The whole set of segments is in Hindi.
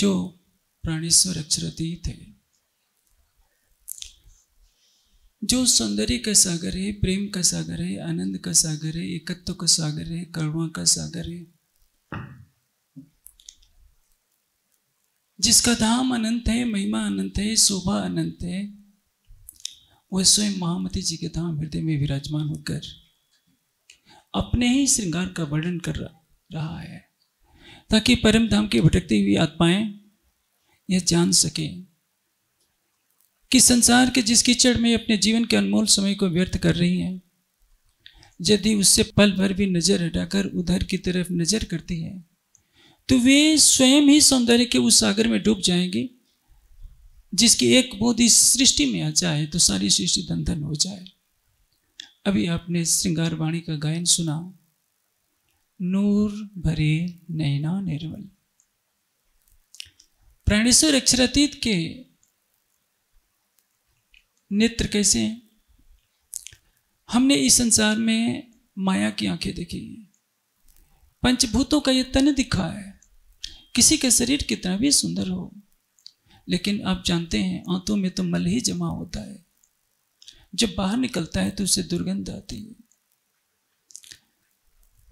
जो प्राणेश्वर अक्षरतीत थे जो सौंदर्य का सागर है प्रेम का सागर है आनंद का सागर है एकत्व का सागर है करुणा का सागर है जिसका धाम अनंत है महिमा अनंत है शोभा अनंत है वह स्वयं महामती जी के धाम हृदय में विराजमान होकर अपने ही श्रृंगार का वर्णन कर रहा है ताकि परम धाम की भटकती हुई आत्माएं यह जान सके कि संसार के जिस कीचड़ में अपने जीवन के अनमोल समय को व्यर्थ कर रही है यदि उससे पल भर भी नजर हटाकर उधर की तरफ नजर करती है तो वे स्वयं ही सौंदर्य के उस सागर में डूब जाएंगे जिसकी एक बोध इस सृष्टि में आ जाए तो सारी सृष्टि धन धन हो जाए अभी आपने श्रृंगार वाणी का गायन सुना नूर भरे नैना निर्मल प्राणेश्वर अक्षरातीत के नेत्र कैसे हैं हमने इस संसार में माया की आंखें देखी पंचभूतों का यह तन दिखा है किसी का शरीर कितना भी सुंदर हो लेकिन आप जानते हैं आंतों में तो मल ही जमा होता है जब बाहर निकलता है तो उसे दुर्गंध आती है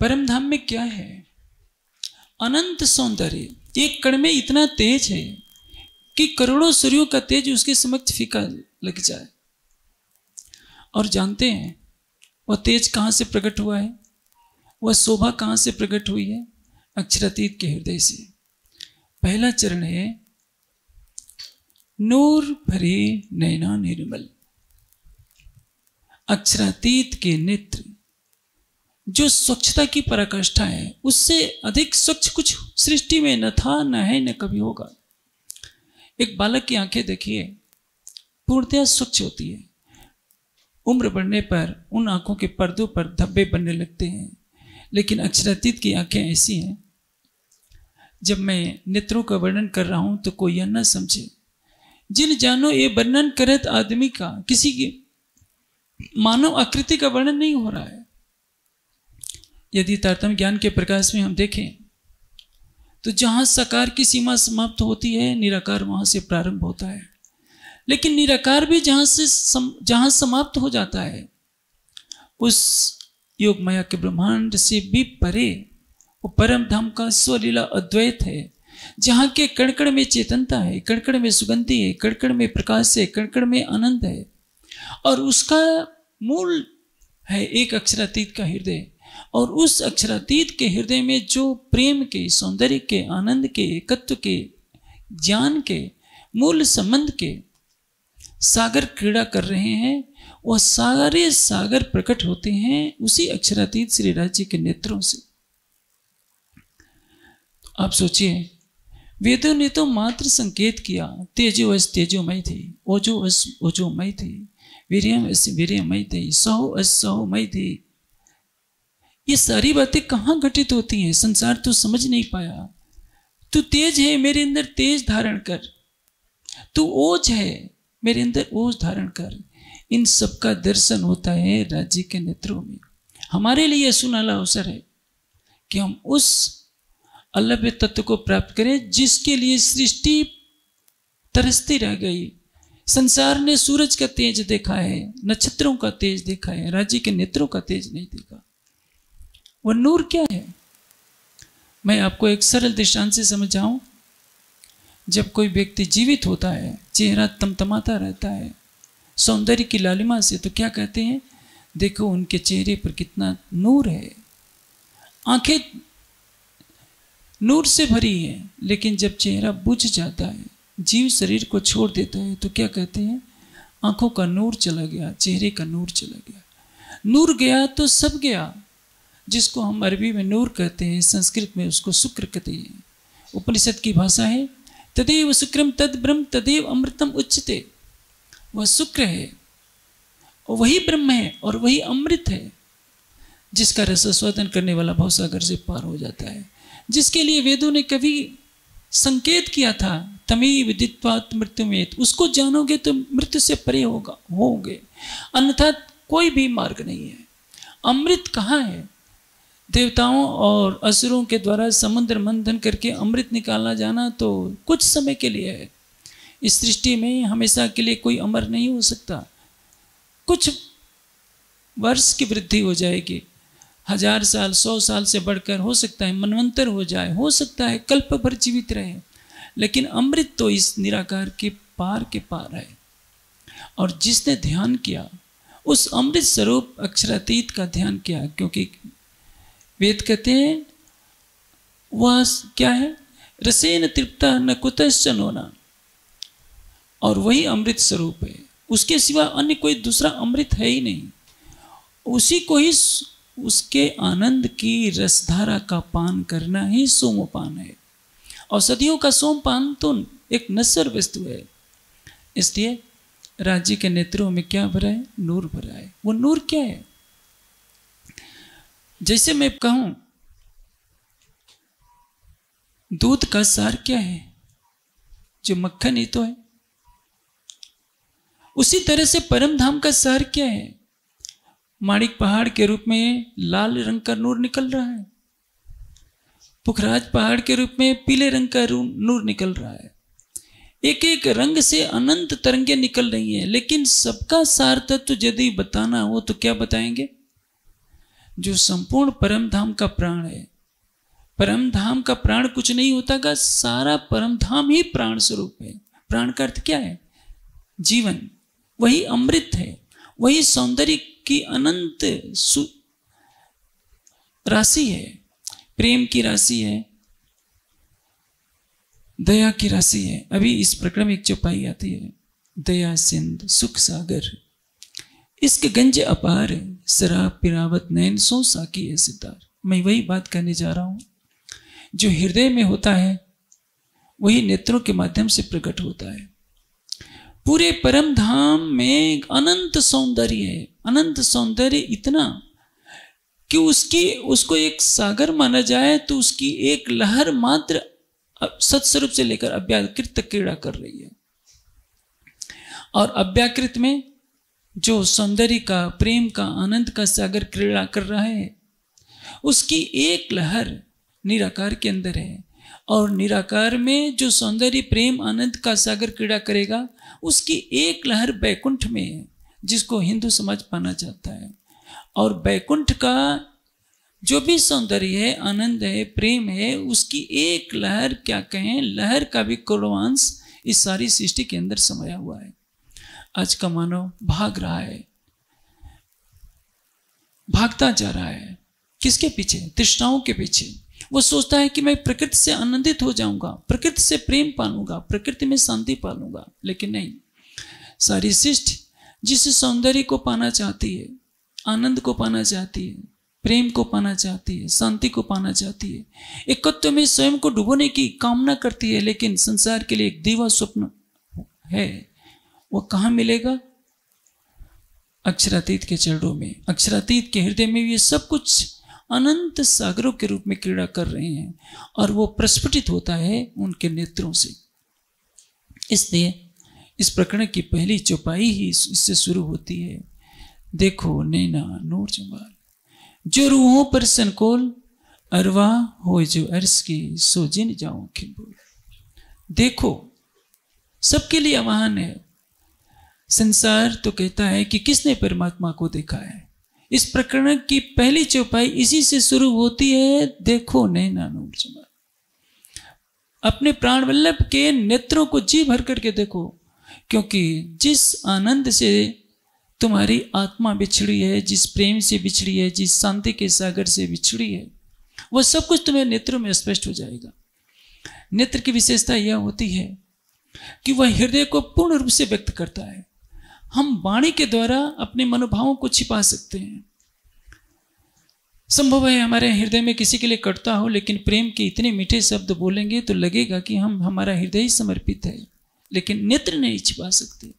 परम धाम में क्या है अनंत सौंदर्य एक कण में इतना तेज है कि करोड़ों सूर्यों का तेज उसके समक्ष फीका लग जाए और जानते हैं वह तेज कहाँ से प्रकट हुआ है वह शोभा कहाँ से प्रकट हुई है अक्षरातीत के हृदय से पहला चरण है नूर भरे नैना निर्मल अक्षरातीत के नेत्र जो स्वच्छता की पराकाष्ठा है उससे अधिक स्वच्छ कुछ सृष्टि में न था न है न कभी होगा एक बालक की आंखें देखिए पूर्णतया स्वच्छ होती है उम्र बढ़ने पर उन आंखों के पर्दों पर धब्बे बनने लगते हैं लेकिन अक्षरातीत की आंखें ऐसी हैं जब मैं नेत्रों का वर्णन कर रहा हूं तो कोई यह न समझे जिन जानो ये वर्णन करत आदमी का किसी की मानव आकृति का वर्णन नहीं हो रहा है यदि तारतम ज्ञान के प्रकाश में हम देखें तो जहाँ साकार की सीमा समाप्त होती है निराकार वहाँ से प्रारंभ होता है लेकिन निराकार भी जहाँ से सम, जहाँ समाप्त हो जाता है उस योग माया के ब्रह्मांड से भी परे वो परम धाम का स्वलीला अद्वैत है जहाँ के कणकण में चेतनता है कणकण में सुगंधि है कणकण में प्रकाश है कणकण में आनंद है और उसका मूल है एक अक्षरातीत का हृदय और उस अक्षरातीत के हृदय में जो प्रेम के सौंदर्य के आनंद के एकत्व के ज्ञान के मूल संबंध के सागर क्रीड़ा कर रहे हैं वह सारे सागर प्रकट होते हैं उसी अक्षरातीत श्री राज्य के नेत्रों से आप सोचिए वेदों ने तो मात्र संकेत किया तेजो अस तेजोमय थे ओजो अस ओजोमय थे वीरियम अस वीरमय थे सहो अस सहोमय थे ये सारी बातें कहाँ घटित होती हैं संसार तो समझ नहीं पाया तू तेज है मेरे अंदर तेज धारण कर तू ओज है मेरे अंदर ओज धारण कर इन सब का दर्शन होता है राज्य के नेत्रों में हमारे लिए सुनाला अवसर है कि हम उस अलभ्य तत्व को प्राप्त करें जिसके लिए सृष्टि तरसती रह गई संसार ने सूरज का तेज देखा है नक्षत्रों का तेज देखा है राज्य के नेत्रों का तेज नहीं देखा वह नूर क्या है मैं आपको एक सरल दृष्टांत से समझाऊं जब कोई व्यक्ति जीवित होता है चेहरा तमतमाता रहता है सौंदर्य की लालिमा से तो क्या कहते हैं देखो उनके चेहरे पर कितना नूर है आंखें नूर से भरी हैं लेकिन जब चेहरा बुझ जाता है जीव शरीर को छोड़ देता है तो क्या कहते हैं आंखों का नूर चला गया चेहरे का नूर चला गया नूर गया तो सब गया जिसको हम अरबी में नूर कहते हैं संस्कृत में उसको शुक्र कहते हैं उपनिषद की भाषा है तदेव शुक्रम तद ब्रह्म तदेव अमृतम उच्चते वह शुक्र है और वही ब्रह्म है और वही अमृत है जिसका रसस्वादन करने वाला भवसागर से पार हो जाता है जिसके लिए वेदों ने कभी संकेत किया था तमी विदित्वात मृत्यु में उसको जानोगे तो मृत्यु से परे होगा होगे अन्यथा कोई भी मार्ग नहीं है अमृत कहाँ है देवताओं और असुरों के द्वारा समुद्र मंथन करके अमृत निकाला जाना तो कुछ समय के लिए है इस सृष्टि में हमेशा के लिए कोई अमर नहीं हो सकता कुछ वर्ष की वृद्धि हो जाएगी हजार साल सौ साल से बढ़कर हो सकता है मनवंतर हो जाए हो सकता है कल्प भर जीवित रहे लेकिन अमृत तो इस निराकार के पार के पार है और जिसने ध्यान किया उस अमृत स्वरूप अक्षरातीत का ध्यान किया क्योंकि वेद कहते हैं वह क्या है रसेन तृप्ता न कुतश्चन होना और वही अमृत स्वरूप है उसके सिवा अन्य कोई दूसरा अमृत है ही नहीं उसी को ही उसके आनंद की रसधारा का पान करना ही सोमपान है औषधियों का सोमपान तो एक नस्वर वस्तु है इसलिए राज्य के नेत्रों में क्या भरा है नूर भरा है वो नूर क्या है जैसे मैं कहूं दूध का सार क्या है जो मक्खन ही तो है उसी तरह से परम धाम का सार क्या है माणिक पहाड़ के रूप में लाल रंग का नूर निकल रहा है पुखराज पहाड़ के रूप में पीले रंग का नूर निकल रहा है एक एक रंग से अनंत तरंगे निकल रही हैं लेकिन सबका सार तत्व यदि बताना हो तो क्या बताएंगे जो संपूर्ण परम धाम का प्राण है परम धाम का प्राण कुछ नहीं होता का सारा परम धाम ही प्राण स्वरूप है प्राण का अर्थ क्या है जीवन वही अमृत है वही सौंदर्य की अनंत राशि है प्रेम की राशि है दया की राशि है अभी इस प्रकरण में एक चौपाई आती है दया सिंध सुख सागर इसके गंजे अपार है शराब पिरावत नैन सो साकी है सितार मैं वही बात कहने जा रहा हूँ जो हृदय में होता है वही नेत्रों के माध्यम से प्रकट होता है पूरे परम धाम में अनंत सौंदर्य है अनंत सौंदर्य इतना कि उसकी उसको एक सागर माना जाए तो उसकी एक लहर मात्र सत्स्वरूप से लेकर अभ्याकृत तक क्रीड़ा कर रही है और अभ्याकृत में जो सौंदर्य का प्रेम का आनंद का सागर क्रीड़ा कर रहा है उसकी एक लहर निराकार के अंदर है और निराकार में जो सौंदर्य प्रेम आनंद का सागर क्रीड़ा करेगा उसकी एक लहर बैकुंठ में है जिसको हिंदू समाज पाना चाहता है और बैकुंठ का जो भी सौंदर्य है आनंद है प्रेम है उसकी एक लहर क्या कहें लहर का भी कुलवांश इस सारी सृष्टि के अंदर समाया हुआ है आज का मानव भाग रहा है भागता जा रहा है किसके पीछे तृष्णाओं के पीछे वो सोचता है कि मैं प्रकृति से आनंदित हो जाऊंगा प्रकृति से प्रेम पालूंगा प्रकृति में शांति पालूंगा लेकिन नहीं सारी सृष्टि जिस सौंदर्य को पाना चाहती है आनंद को पाना चाहती है प्रेम को पाना चाहती है शांति को पाना चाहती है एकत्व में स्वयं को डुबोने की कामना करती है लेकिन संसार के लिए एक दीवा स्वप्न है वो कहाँ मिलेगा अक्षरातीत के चरणों में अक्षरातीत के हृदय में ये सब कुछ अनंत सागरों के रूप में क्रीड़ा कर रहे हैं और वो प्रस्फुटित होता है उनके नेत्रों से इसलिए इस प्रकरण की पहली चौपाई ही इससे शुरू होती है देखो नैना नूर जमाल जो रूहों पर संकोल अरवा हो जो अर्स की सो जिन जाऊं खिल देखो सबके लिए आवाहन है संसार तो कहता है कि किसने परमात्मा को देखा है इस प्रकरण की पहली चौपाई इसी से शुरू होती है देखो नैना नूर अपने प्राण वल्लभ के नेत्रों को जी भर करके देखो क्योंकि जिस आनंद से तुम्हारी आत्मा बिछड़ी है जिस प्रेम से बिछड़ी है जिस शांति के सागर से बिछड़ी है वो सब कुछ तुम्हें नेत्रों में स्पष्ट हो जाएगा नेत्र की विशेषता यह होती है कि वह हृदय को पूर्ण रूप से व्यक्त करता है हम वाणी के द्वारा अपने मनोभावों को छिपा सकते हैं संभव है हमारे हृदय में किसी के लिए कटता हो लेकिन प्रेम के इतने मीठे शब्द बोलेंगे तो लगेगा कि हम हमारा हृदय समर्पित है लेकिन नेत्र नहीं छिपा सकते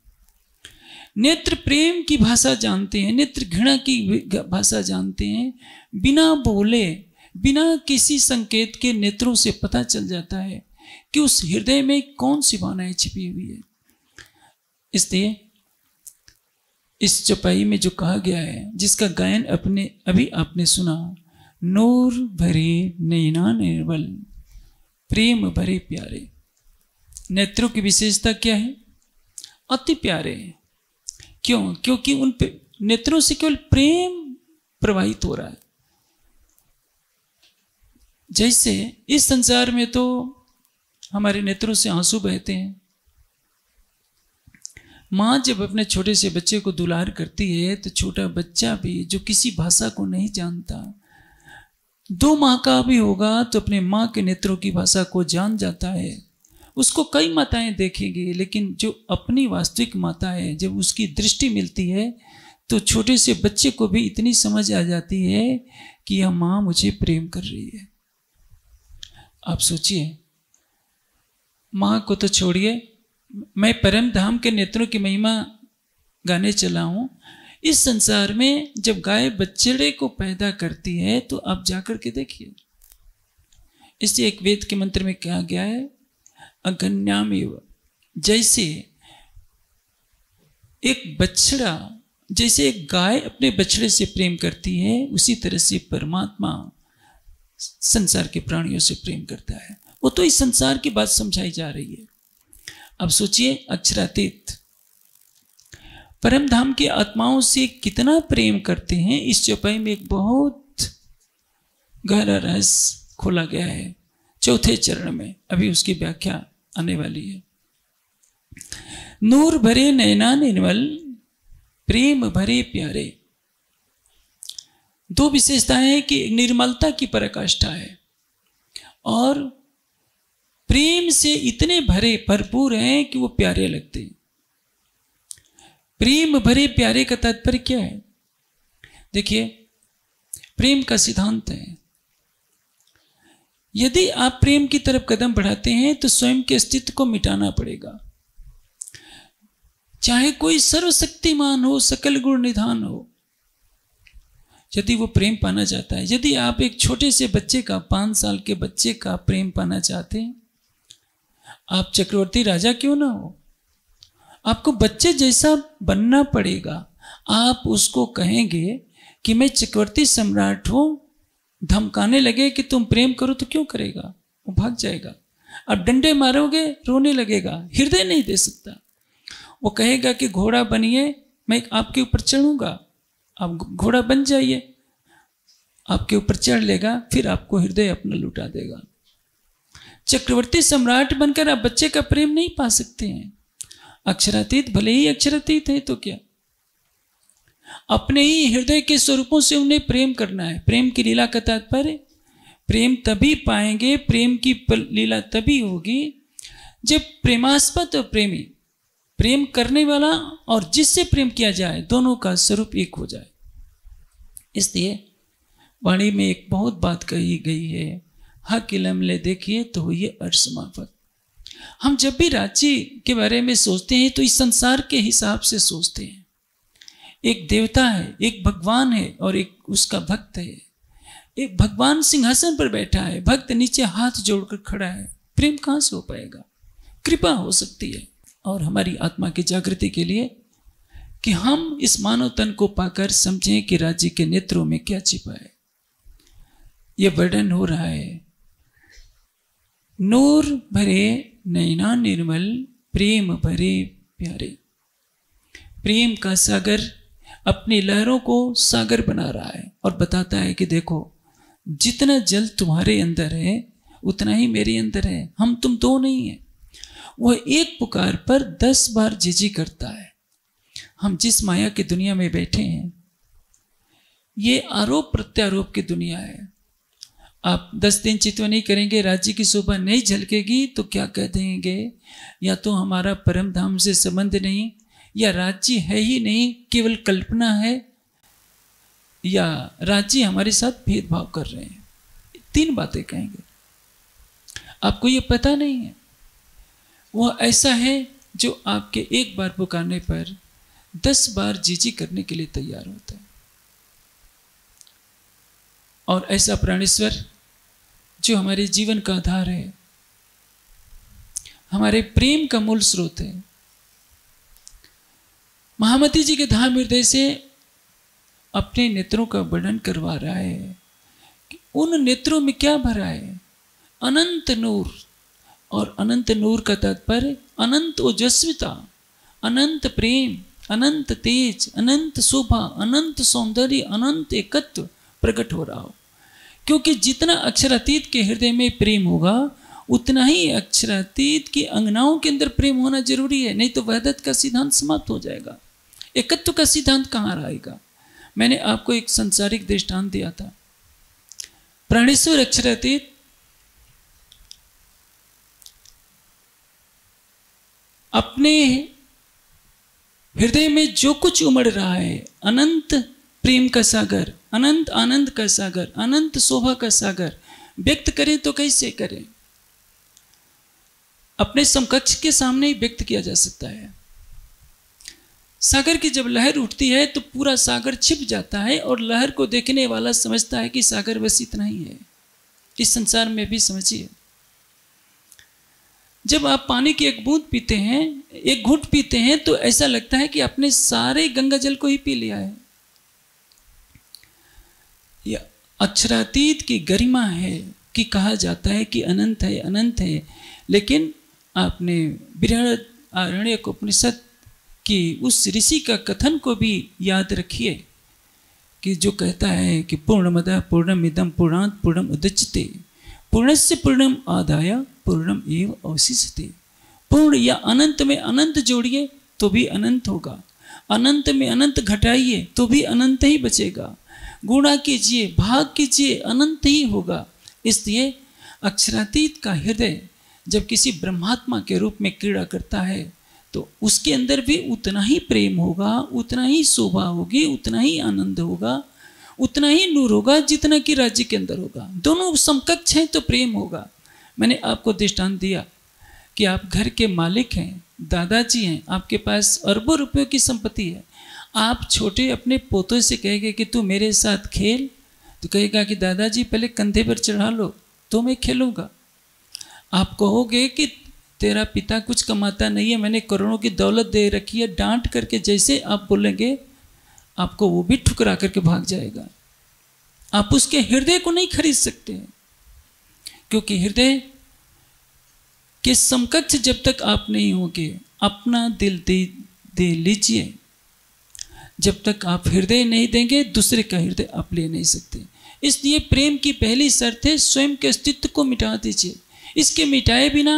नेत्र प्रेम की भाषा जानते हैं नेत्र घृणा की भाषा जानते हैं बिना बोले बिना किसी संकेत के नेत्रों से पता चल जाता है कि उस हृदय में कौन सी भावनाएं छिपी हुई है इसलिए इस चौपाई में जो कहा गया है जिसका गायन अपने अभी आपने सुना नूर भरे नैना निर्बल प्रेम भरे प्यारे नेत्रों की विशेषता क्या है अति प्यारे क्यों क्योंकि उन पे नेत्रों से केवल प्रेम प्रवाहित हो रहा है जैसे इस संसार में तो हमारे नेत्रों से आंसू बहते हैं माँ जब अपने छोटे से बच्चे को दुलार करती है तो छोटा बच्चा भी जो किसी भाषा को नहीं जानता दो माँ का भी होगा तो अपने माँ के नेत्रों की भाषा को जान जाता है उसको कई माताएं देखेंगी लेकिन जो अपनी वास्तविक माता है जब उसकी दृष्टि मिलती है तो छोटे से बच्चे को भी इतनी समझ आ जाती है कि यह माँ मुझे प्रेम कर रही है आप सोचिए माँ को तो छोड़िए मैं परम धाम के नेत्रों की महिमा गाने चला हूँ इस संसार में जब गाय बच्चड़े को पैदा करती है तो आप जाकर के देखिए इसे एक वेद के मंत्र में कहा गया है अगन्याम जैसे एक बछड़ा जैसे एक गाय अपने बछड़े से प्रेम करती है उसी तरह से परमात्मा संसार के प्राणियों से प्रेम करता है वो तो इस संसार की बात समझाई जा रही है अब सोचिए अक्षरातीत परम धाम के आत्माओं से कितना प्रेम करते हैं इस चौपाई में एक बहुत गहरा रहस्य खोला गया है चौथे चरण में अभी उसकी व्याख्या आने वाली है नूर भरे नैना निर्मल प्रेम भरे प्यारे दो विशेषताएं कि निर्मलता की पराकाष्ठा है और प्रेम से इतने भरे भरपूर हैं कि वो प्यारे लगते हैं प्रेम भरे प्यारे का तात्पर्य क्या है देखिए प्रेम का सिद्धांत है यदि आप प्रेम की तरफ कदम बढ़ाते हैं तो स्वयं के अस्तित्व को मिटाना पड़ेगा चाहे कोई सर्वशक्तिमान हो सकल गुण निधान हो यदि वो प्रेम पाना चाहता है यदि आप एक छोटे से बच्चे का पांच साल के बच्चे का प्रेम पाना चाहते हैं आप चक्रवर्ती राजा क्यों ना हो आपको बच्चे जैसा बनना पड़ेगा आप उसको कहेंगे कि मैं चक्रवर्ती सम्राट हूं धमकाने लगे कि तुम प्रेम करो तो क्यों करेगा वो भाग जाएगा अब डंडे मारोगे रोने लगेगा हृदय नहीं दे सकता वो कहेगा कि घोड़ा बनिए मैं आपके ऊपर चढ़ूंगा आप घोड़ा बन जाइए आपके ऊपर चढ़ लेगा फिर आपको हृदय अपना लुटा देगा चक्रवर्ती सम्राट बनकर आप बच्चे का प्रेम नहीं पा सकते हैं अक्षरातीत भले ही अक्षरातीत है तो क्या अपने ही हृदय के स्वरूपों से उन्हें प्रेम करना है प्रेम की लीला का तात्पर्य प्रेम तभी पाएंगे प्रेम की लीला तभी होगी जब प्रेमास्पद और प्रेमी प्रेम करने वाला और जिससे प्रेम किया जाए दोनों का स्वरूप एक हो जाए इसलिए वाणी में एक बहुत बात कही गई है हक इलम ले देखिए तो ये अर्श माफत हम जब भी राज्य के बारे में सोचते हैं तो इस संसार के हिसाब से सोचते हैं एक देवता है एक भगवान है और एक उसका भक्त है एक भगवान सिंहासन पर बैठा है भक्त नीचे हाथ जोड़कर खड़ा है प्रेम कहाँ से हो पाएगा कृपा हो सकती है और हमारी आत्मा की जागृति के लिए कि हम इस मानव तन को पाकर समझें कि राज्य के नेत्रों में क्या छिपा है यह वर्णन हो रहा है नूर भरे नैना निर्मल प्रेम भरे प्यारे प्रेम का सागर अपनी लहरों को सागर बना रहा है और बताता है कि देखो जितना जल तुम्हारे अंदर है उतना ही मेरे अंदर है हम तुम दो नहीं है वह एक पुकार पर दस बार जिजी करता है हम जिस माया की दुनिया में बैठे हैं ये आरोप प्रत्यारोप की दुनिया है आप दस दिन चित्व नहीं करेंगे राज्य की शोभा नहीं झलकेगी तो क्या कह देंगे या तो हमारा परम धाम से संबंध नहीं या राज्य है ही नहीं केवल कल्पना है या राज्य हमारे साथ भेदभाव कर रहे हैं तीन बातें कहेंगे आपको ये पता नहीं है वह ऐसा है जो आपके एक बार पुकारने पर दस बार जीजी करने के लिए तैयार होता है और ऐसा प्राणेश्वर जो हमारे जीवन का आधार है हमारे प्रेम का मूल स्रोत है महामती जी के धाम हृदय से अपने नेत्रों का वर्णन करवा रहा है कि उन नेत्रों में क्या भरा है अनंत नूर और अनंत नूर का तात्पर्य अनंत ओजस्विता अनंत प्रेम अनंत तेज अनंत शोभा अनंत सौंदर्य अनंत एकत्व प्रकट हो रहा हो क्योंकि जितना अक्षरातीत के हृदय में प्रेम होगा उतना ही अक्षरातीत की अंगनाओं के अंदर प्रेम होना जरूरी है नहीं तो वहदत का सिद्धांत समाप्त हो जाएगा एकत्व का सिद्धांत कहाँ रहेगा मैंने आपको एक संसारिक दृष्टांत दिया था प्राणेश्वर अक्षरातीत अपने हृदय में जो कुछ उमड़ रहा है अनंत प्रेम का सागर अनंत आनंद का सागर अनंत शोभा का सागर व्यक्त करें तो कैसे करें अपने समकक्ष के सामने ही व्यक्त किया जा सकता है सागर की जब लहर उठती है तो पूरा सागर छिप जाता है और लहर को देखने वाला समझता है कि सागर बस इतना ही है इस संसार में भी समझिए जब आप पानी की एक बूंद पीते हैं एक घुट पीते हैं तो ऐसा लगता है कि आपने सारे गंगा जल को ही पी लिया है या अक्षरातीत की गरिमा है कि कहा जाता है कि अनंत है अनंत है लेकिन आपने बृहद आरण्य उपनिषद कि उस ऋषि का कथन को भी याद रखिए कि जो कहता है कि पूर्णमद पूर्णम इदम पूर्णांत पूर्णम उदचते पूर्णस्य पूर्णम आदाय पूर्णम एव अवशिषते पूर्ण या अनंत में अनंत जोड़िए तो भी अनंत होगा अनंत में अनंत घटाइए तो भी अनंत ही बचेगा गुणा कीजिए भाग कीजिए अनंत ही होगा इसलिए अक्षरातीत का हृदय जब किसी ब्रह्मात्मा के रूप में क्रीड़ा करता है तो उसके अंदर भी उतना ही प्रेम होगा उतना ही शोभा होगी उतना ही आनंद होगा उतना ही नूर होगा जितना कि राज्य के अंदर होगा दोनों समकक्ष हैं तो प्रेम होगा मैंने आपको दृष्टांत दिया कि आप घर के मालिक हैं दादाजी हैं आपके पास अरबों रुपयों की संपत्ति है आप छोटे अपने पोतों से कहेंगे कि तू मेरे साथ खेल तो कहेगा कि दादाजी पहले कंधे पर चढ़ा लो तो मैं खेलूँगा आप कहोगे कि तेरा पिता कुछ कमाता नहीं है मैंने करोड़ों की दौलत दे रखी है डांट करके जैसे आप बोलेंगे आपको वो भी ठुकरा करके भाग जाएगा आप उसके हृदय को नहीं खरीद सकते क्योंकि हृदय के समकक्ष जब तक आप नहीं होंगे अपना दिल दे दे लीजिए जब तक आप हृदय नहीं देंगे दूसरे का हृदय आप ले नहीं सकते इसलिए प्रेम की पहली शर्त है स्वयं के अस्तित्व को मिटा दीजिए इसके मिटाए बिना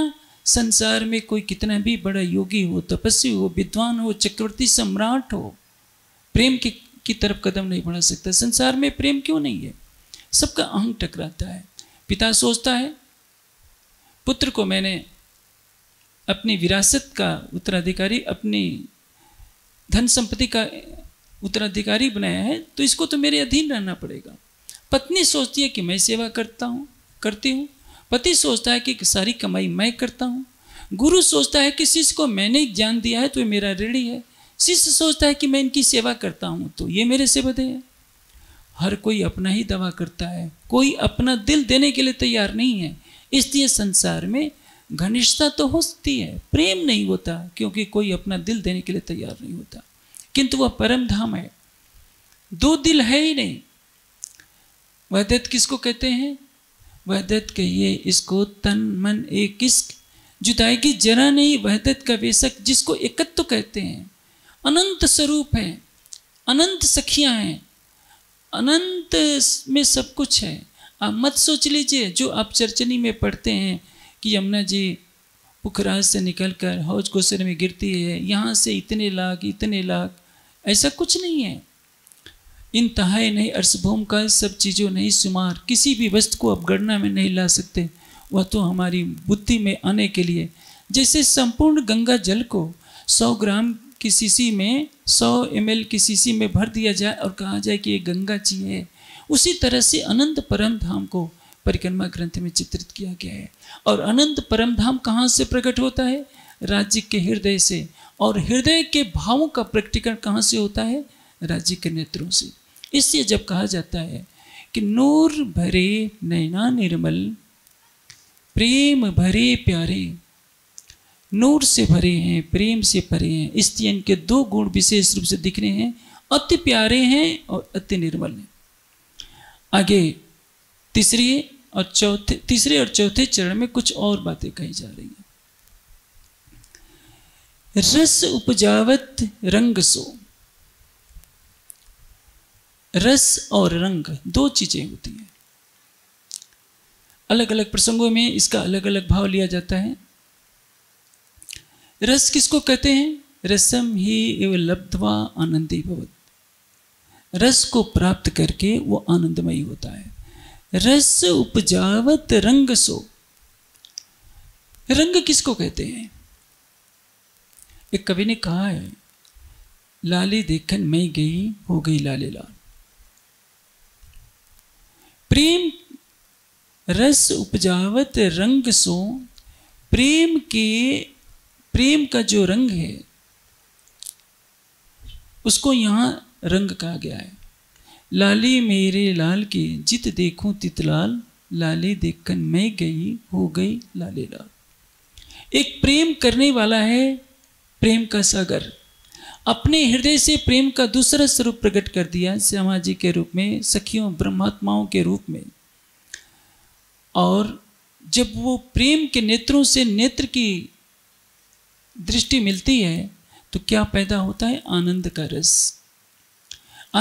संसार में कोई कितना भी बड़ा योगी हो तपस्वी हो विद्वान हो चक्रवर्ती सम्राट हो प्रेम की, की तरफ कदम नहीं बढ़ा सकता संसार में प्रेम क्यों नहीं है सबका अहंग टकराता है पिता सोचता है पुत्र को मैंने अपनी विरासत का उत्तराधिकारी अपनी धन संपत्ति का उत्तराधिकारी बनाया है तो इसको तो मेरे अधीन रहना पड़ेगा पत्नी सोचती है कि मैं सेवा करता हूँ करती हूँ पति सोचता है कि सारी कमाई मैं करता हूँ गुरु सोचता है कि शिष्य को मैंने ज्ञान दिया है तो ये मेरा ऋणी है शिष्य सोचता है कि मैं इनकी सेवा करता हूँ तो ये मेरे से बधे है हर कोई अपना ही दवा करता है कोई अपना दिल देने के लिए तैयार नहीं है इसलिए संसार में घनिष्ठता तो होती है प्रेम नहीं होता क्योंकि कोई अपना दिल देने के लिए तैयार नहीं होता किंतु वह परम धाम है दो दिल है ही नहीं वह दत्त किसको कहते हैं वह दत्त कहिए इसको तन मन एक इश्क जुदाई की जरा नहीं वह दत्त का बेशक जिसको एकत्व तो कहते हैं अनंत स्वरूप है अनंत सखियां हैं अनंत में सब कुछ है आप मत सोच लीजिए जो आप चर्चनी में पढ़ते हैं कि यमुना जी पुखराज से निकलकर हौज कोसर में गिरती है यहाँ से इतने लाख इतने लाख ऐसा कुछ नहीं है इन तहाय नहीं अर्सभूम का सब चीज़ों नहीं शुमार किसी भी वस्तु को आप गणना में नहीं ला सकते वह तो हमारी बुद्धि में आने के लिए जैसे संपूर्ण गंगा जल को सौ ग्राम की सीसी में सौ एम की सीसी में भर दिया जाए और कहा जाए कि ये गंगा जी है उसी तरह से अनंत परम धाम को परिक्रमा ग्रंथ में चित्रित किया गया है और अनंत परम धाम कहाँ से प्रकट होता है राज्य के हृदय से और हृदय के भावों का प्रकटीकरण कहाँ से होता है राज्य के नेत्रों से इसलिए जब कहा जाता है कि नूर भरे नैना निर्मल प्रेम भरे प्यारे नूर से भरे हैं प्रेम से भरे हैं इसलिए इनके दो गुण विशेष रूप से दिख रहे हैं अति प्यारे हैं और अति निर्मल हैं आगे तीसरी और चौथे तीसरे और चौथे चरण में कुछ और बातें कही जा रही हैं रस उपजावत रंग सो रस और रंग दो चीज़ें होती हैं अलग अलग प्रसंगों में इसका अलग अलग भाव लिया जाता है रस किसको कहते हैं रसम ही एव लब्धवा आनंदी भवत रस को प्राप्त करके वो आनंदमयी होता है रस उपजावत रंग सो रंग किसको कहते हैं एक कवि ने कहा है लाली देखन मैं गई हो गई लाले लाल प्रेम रस उपजावत रंग सो प्रेम के प्रेम का जो रंग है उसको यहाँ रंग कहा गया है लाली मेरे लाल के जित देखूं तित लाल लाले देखन मैं गई हो गई लाले लाल एक प्रेम करने वाला है प्रेम का सागर अपने हृदय से प्रेम का दूसरा स्वरूप प्रकट कर दिया श्यामा जी के रूप में सखियों ब्रह्मात्माओं के रूप में और जब वो प्रेम के नेत्रों से नेत्र की दृष्टि मिलती है तो क्या पैदा होता है आनंद का रस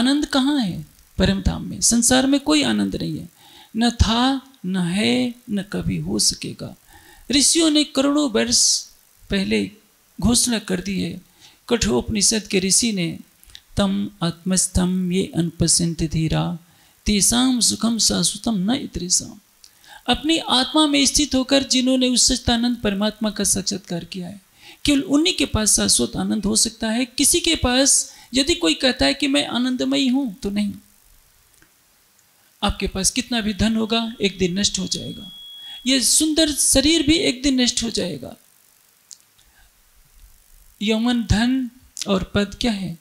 आनंद कहाँ है परमधाम में संसार में कोई आनंद नहीं है न था न है न कभी हो सकेगा ऋषियों ने करोड़ों वर्ष पहले घोषणा कर दी है कठोपनिषद के ऋषि ने तम आत्मस्थम ये अनपसंत धीरा तेसाम सुखम शाश्वतम न इतरेसाम अपनी आत्मा में स्थित होकर जिन्होंने उस सच्चानंद परमात्मा का साक्षात्कार किया है केवल उन्हीं के पास शाश्वत आनंद हो सकता है किसी के पास यदि कोई कहता है कि मैं आनंदमयी हूं तो नहीं आपके पास कितना भी धन होगा एक दिन नष्ट हो जाएगा यह सुंदर शरीर भी एक दिन नष्ट हो जाएगा यौवन धन और पद क्या है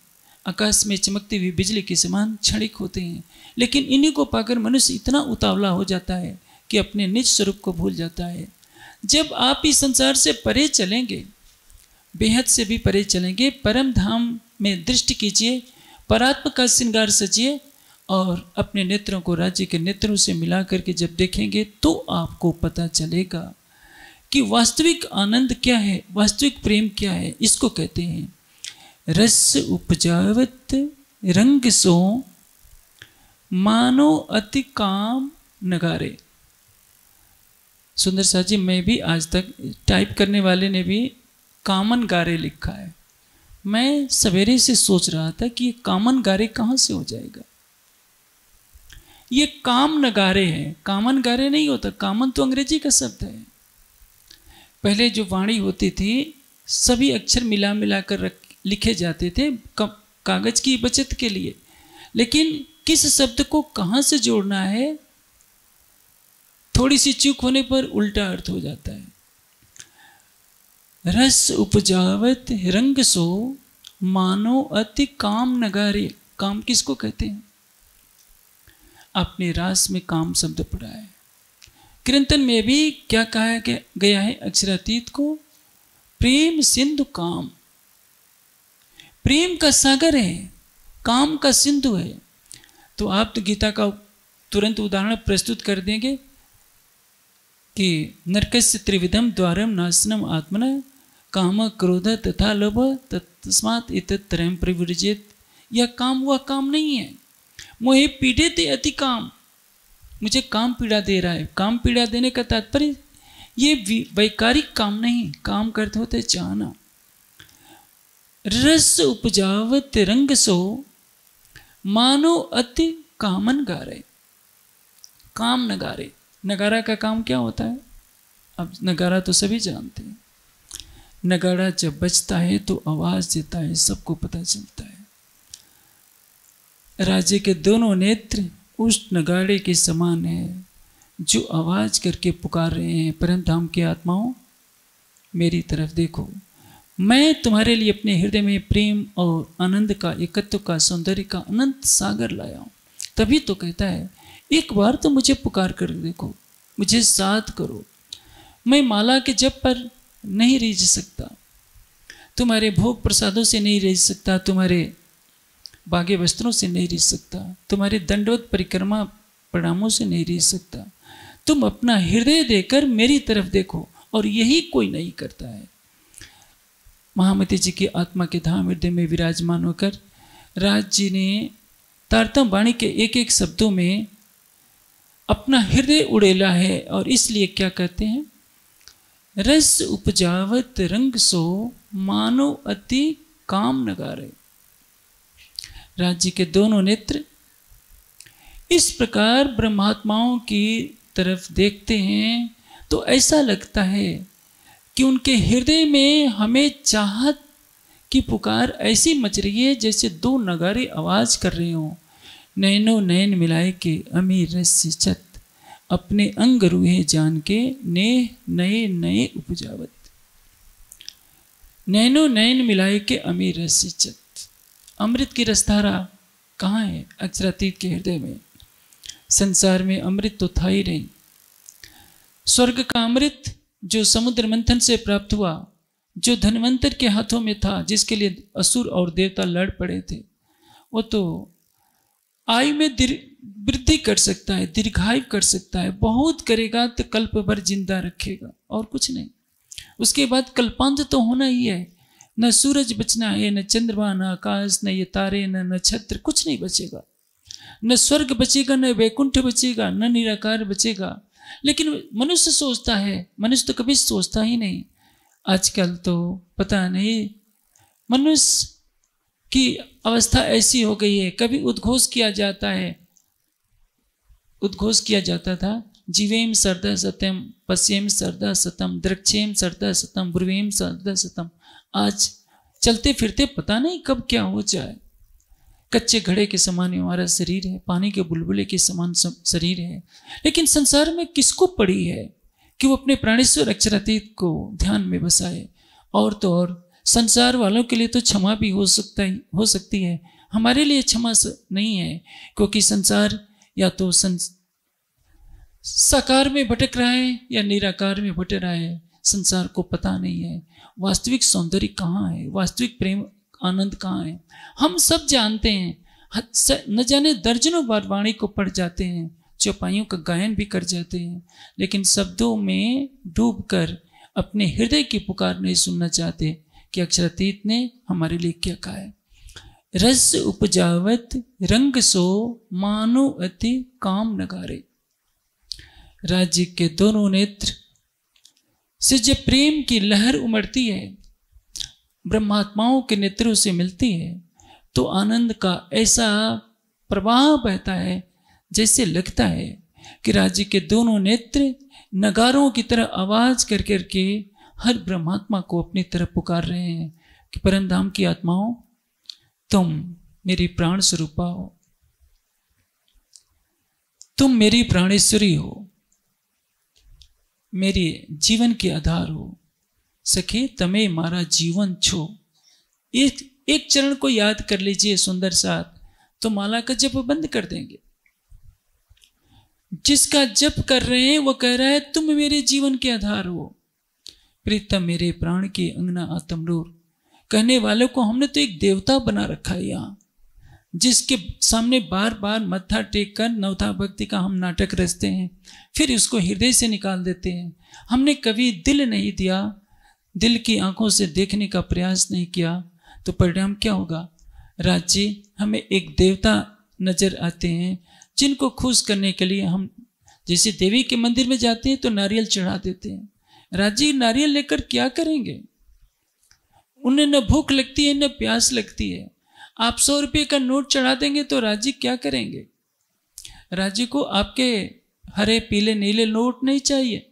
आकाश में चमकती हुई बिजली के समान क्षणिक होते हैं लेकिन इन्हीं को पाकर मनुष्य इतना उतावला हो जाता है कि अपने निज स्वरूप को भूल जाता है जब आप इस संसार से परे चलेंगे बेहद से भी परे चलेंगे परम धाम में दृष्टि कीजिए परात्म का श्रृंगार सजिए और अपने नेत्रों को राज्य के नेत्रों से मिला करके जब देखेंगे तो आपको पता चलेगा कि वास्तविक आनंद क्या है वास्तविक प्रेम क्या है इसको कहते हैं रस उपजावत रंग सो मानो अति काम नगारे सुंदर शाह जी मैं भी आज तक टाइप करने वाले ने भी कामन गारे लिखा है मैं सवेरे से सोच रहा था कि ये कामन गारे कहाँ से हो जाएगा ये काम नगारे हैं कामन गारे नहीं होता कामन तो अंग्रेजी का शब्द है पहले जो वाणी होती थी सभी अक्षर मिला मिला कर रख लिखे जाते थे कागज की बचत के लिए लेकिन किस शब्द को कहाँ से जोड़ना है थोड़ी सी चूक होने पर उल्टा अर्थ हो जाता है रस उपजावत रंग सो मानो अति काम नगारे काम किसको कहते हैं आपने रास में काम शब्द पढ़ा है कृंतन में भी क्या कहा गया है अक्षरातीत को प्रेम सिंधु काम प्रेम का सागर है काम का सिंधु है तो आप तो गीता का तुरंत उदाहरण प्रस्तुत कर देंगे कि नरकस्य त्रिविधम द्वारम नाशनम आत्मन काम क्रोध तथा लोभ तस्मात त्रय प्रवृजित यह काम वह काम नहीं है मोहे पीड़ित अति काम मुझे काम पीड़ा दे रहा है काम पीड़ा देने का तात्पर्य ये वैकारिक काम नहीं काम करते होते जाना रस उपजावत रंग सो मानो अति कामन गारे काम नगारे नगारा का काम क्या होता है अब नगारा तो सभी जानते हैं नगारा जब बजता है तो आवाज़ देता है सबको पता चलता है राज्य के दोनों नेत्र उस नगाड़े के समान है जो आवाज़ करके पुकार रहे हैं परम धाम की आत्माओं मेरी तरफ देखो मैं तुम्हारे लिए अपने हृदय में प्रेम और आनंद का एकत्व का सौंदर्य का अनंत सागर लाया हूँ तभी तो कहता है एक बार तो मुझे पुकार कर देखो मुझे साथ करो मैं माला के जप पर नहीं रिझ सकता तुम्हारे भोग प्रसादों से नहीं रिझ सकता तुम्हारे बागे वस्त्रों से नहीं रह सकता तुम्हारे दंडवत परिक्रमा परिणामों से नहीं रह सकता तुम अपना हृदय देकर मेरी तरफ देखो और यही कोई नहीं करता है महामती जी की आत्मा के धाम हृदय में विराजमान होकर राज जी ने तारतम वाणी के एक एक शब्दों में अपना हृदय उड़ेला है और इसलिए क्या कहते हैं रस उपजावत रंग सो मानो अति काम नगारे राज्य के दोनों नेत्र इस प्रकार ब्रह्मात्माओं की तरफ देखते हैं तो ऐसा लगता है कि उनके हृदय में हमें चाहत की पुकार ऐसी मच रही है जैसे दो नगारे आवाज़ कर रहे हों नैनो नैन मिलाए के अमीर छत अपने अंग रूहे जान के नेह नए नए उपजावत नैनो नैन मिलाए के अमीर छत अमृत की रसधारा कहाँ है अक्षरातीत के हृदय में संसार में अमृत तो था ही नहीं स्वर्ग का अमृत जो समुद्र मंथन से प्राप्त हुआ जो धनवंतर के हाथों में था जिसके लिए असुर और देवता लड़ पड़े थे वो तो आयु में वृद्धि कर सकता है दीर्घायु कर सकता है बहुत करेगा तो कल्प भर जिंदा रखेगा और कुछ नहीं उसके बाद कल्पांत तो होना ही है न सूरज बचना है न चंद्रमा न आकाश न ये तारे न नक्षत्र कुछ नहीं बचेगा न स्वर्ग बचेगा न वैकुंठ बचेगा न निराकार बचेगा लेकिन मनुष्य सोचता है मनुष्य तो कभी सोचता ही नहीं आजकल तो पता नहीं मनुष्य की अवस्था ऐसी हो गई है कभी उद्घोष किया जाता है उद्घोष किया जाता था जीवेम सरदा सत्यम पश्यम सरदा सतम द्रक्षेम सरदा सतम ब्रुवेम सरदा सतम आज चलते फिरते पता नहीं कब क्या हो जाए कच्चे घड़े के समान हमारा शरीर है पानी के बुलबुले के समान शरीर है लेकिन संसार में किसको पड़ी है कि वो अपने प्राणेश्वर अक्षरातीत को ध्यान में बसाए और तो और संसार वालों के लिए तो क्षमा भी हो सकता ही हो सकती है हमारे लिए क्षमा नहीं है क्योंकि संसार या तो संस... साकार में भटक रहा है या निराकार में भटक रहा है संसार को पता नहीं है वास्तविक सौंदर्य कहाँ है वास्तविक प्रेम आनंद कहाँ है हम सब जानते हैं न जाने दर्जनों बार वाणी को पढ़ जाते हैं चौपाइयों का गायन भी कर जाते हैं लेकिन शब्दों में डूब कर अपने हृदय की पुकार नहीं सुनना चाहते कि अक्षरातीत ने हमारे लिए क्या कहा है रस उपजावत रंग सो मानो अति काम नगारे राज्य के दोनों नेत्र से जब प्रेम की लहर उमड़ती है ब्रह्मात्माओं के नेत्रों से मिलती है तो आनंद का ऐसा प्रवाह बहता है जैसे लगता है कि राज्य के दोनों नेत्र नगारों की तरह आवाज कर करके हर ब्रह्मात्मा को अपनी तरफ पुकार रहे हैं कि परमधाम की आत्माओं तुम मेरी प्राण स्वरूपा हो तुम मेरी प्राणेश्वरी हो मेरे जीवन के आधार हो सखे तमे मारा जीवन छो एक एक चरण को याद कर लीजिए सुंदर साथ तो माला का जप बंद कर देंगे जिसका जप कर रहे हैं वो कह रहा है तुम मेरे जीवन के आधार हो प्रीतम मेरे प्राण के अंगना आतमरूर कहने वालों को हमने तो एक देवता बना रखा है यहाँ जिसके सामने बार बार मत्था टेक कर नवथा भक्ति का हम नाटक रचते हैं फिर उसको हृदय से निकाल देते हैं हमने कभी दिल नहीं दिया दिल की आंखों से देखने का प्रयास नहीं किया तो परिणाम क्या होगा राज्य हमें एक देवता नज़र आते हैं जिनको खुश करने के लिए हम जैसे देवी के मंदिर में जाते हैं तो नारियल चढ़ा देते हैं राजी नारियल लेकर क्या करेंगे उन्हें न भूख लगती है न प्यास लगती है आप सौ रुपये का नोट चढ़ा देंगे तो राजी क्या करेंगे राजी को आपके हरे पीले नीले नोट नहीं चाहिए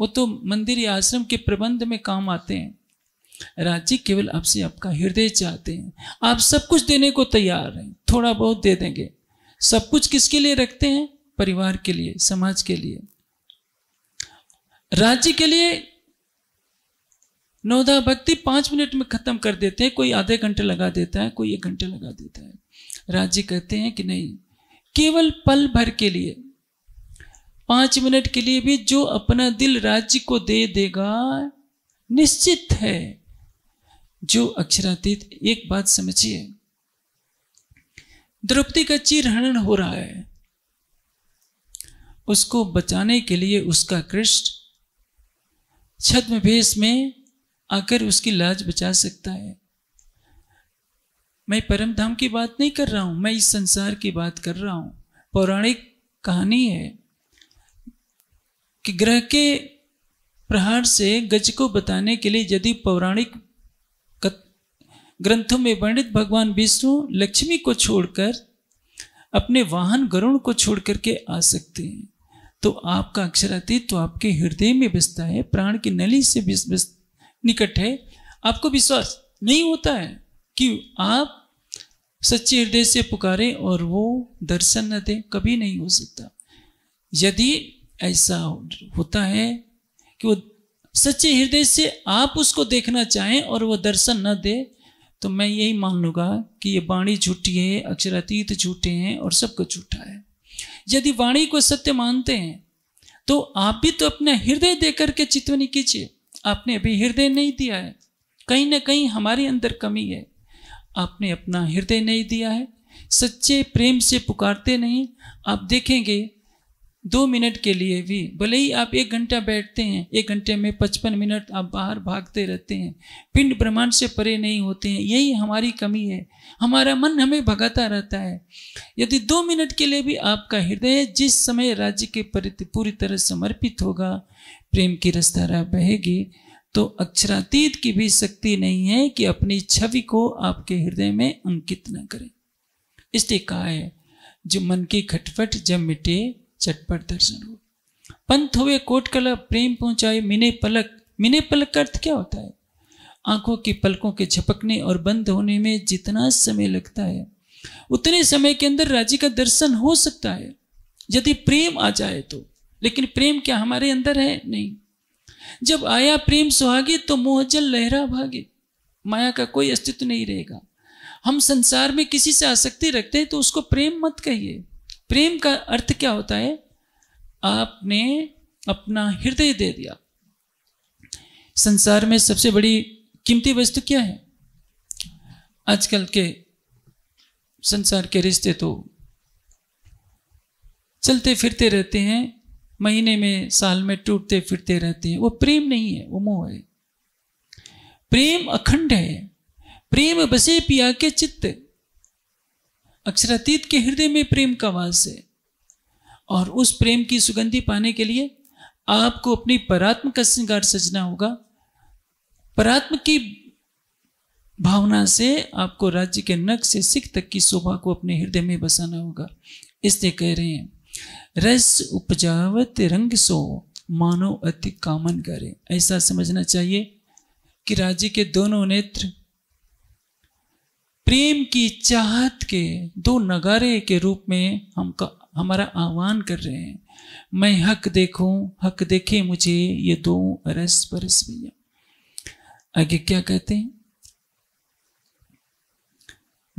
वो तो मंदिर या आश्रम के प्रबंध में काम आते हैं राजी केवल आपसे आपका हृदय चाहते हैं आप सब कुछ देने को तैयार हैं थोड़ा बहुत दे देंगे सब कुछ किसके लिए रखते हैं परिवार के लिए समाज के लिए राज्य के लिए नवदा भक्ति पांच मिनट में ख़त्म कर देते हैं कोई आधे घंटे लगा देता है कोई एक घंटे लगा देता है राज्य कहते हैं कि नहीं केवल पल भर के लिए पांच मिनट के लिए भी जो अपना दिल राज्य को दे देगा निश्चित है जो अक्षरातीत एक बात समझिए द्रौपदी का चीर हनन हो रहा है उसको बचाने के लिए उसका कृष्ण छद्म भेष में आकर उसकी लाज बचा सकता है मैं परम धाम की बात नहीं कर रहा हूं मैं इस संसार की बात कर रहा हूं पौराणिक कहानी है कि ग्रह के प्रहार से गज को बताने के लिए यदि पौराणिक ग्रंथों में वर्णित भगवान विष्णु लक्ष्मी को छोड़कर अपने वाहन गरुण को छोड़ करके आ सकते हैं तो आपका अक्षरातीत तो आपके हृदय में बसता है प्राण की नली से निकट है आपको विश्वास नहीं होता है कि आप सच्चे हृदय से पुकारें और वो दर्शन न दे कभी नहीं हो सकता यदि ऐसा होता है कि वो सच्चे हृदय से आप उसको देखना चाहें और वो दर्शन न दे तो मैं यही मान लूंगा कि ये वाणी झूठी है अक्षरातीत झूठे हैं और सब कुछ झूठा है यदि वाणी को सत्य मानते हैं तो आप भी तो अपना हृदय देकर के चितवनी कीजिए आपने अभी हृदय नहीं दिया है कहीं ना कहीं हमारे अंदर कमी है आपने अपना हृदय नहीं दिया है सच्चे प्रेम से पुकारते नहीं आप देखेंगे दो मिनट के लिए भी भले ही आप एक घंटा बैठते हैं एक घंटे में पचपन मिनट आप बाहर भागते रहते हैं पिंड ब्रह्मांड से परे नहीं होते हैं यही हमारी कमी है हमारा मन हमें भगाता रहता है यदि दो मिनट के लिए भी आपका हृदय जिस समय राज्य के प्रति पूरी तरह समर्पित होगा प्रेम की रसधारा बहेगी तो अक्षरातीत की भी शक्ति नहीं है कि अपनी छवि को आपके हृदय में अंकित न करें इसलिए कहा है जो मन की खटपट जब मिटे चटपट दर्शन हो पंथ हुए कोट कला प्रेम पहुंचाए मिने पलक मिने पलक का अर्थ क्या होता है आंखों की पलकों के झपकने और बंद होने में जितना समय लगता है उतने समय के अंदर राजी का दर्शन हो सकता है यदि प्रेम आ जाए तो लेकिन प्रेम क्या हमारे अंदर है नहीं जब आया प्रेम सुहागे तो मोहजल लहरा भागे माया का कोई अस्तित्व नहीं रहेगा हम संसार में किसी से आसक्ति रखते हैं तो उसको प्रेम मत कहिए प्रेम का अर्थ क्या होता है आपने अपना हृदय दे दिया संसार में सबसे बड़ी कीमती वस्तु क्या है आजकल के संसार के रिश्ते तो चलते फिरते रहते हैं महीने में साल में टूटते फिरते रहते हैं वो प्रेम नहीं है वो मोह है प्रेम अखंड है प्रेम बसे पिया के चित्त अक्षरातीत के हृदय में प्रेम का वास है और उस प्रेम की सुगंधि पाने के लिए आपको अपनी परात्म का श्रृंगार सजना होगा परात्म की भावना से आपको राज्य के नक से सिख तक की शोभा को अपने हृदय में बसाना होगा इसलिए कह रहे हैं रस उपजावत रंग सो मानो अति कामन करे ऐसा समझना चाहिए कि राज्य के दोनों नेत्र प्रेम की चाहत के दो नगारे के रूप में हम हमारा आह्वान कर रहे हैं मैं हक देखूं हक देखे मुझे ये दो रस परस भैया आगे क्या कहते हैं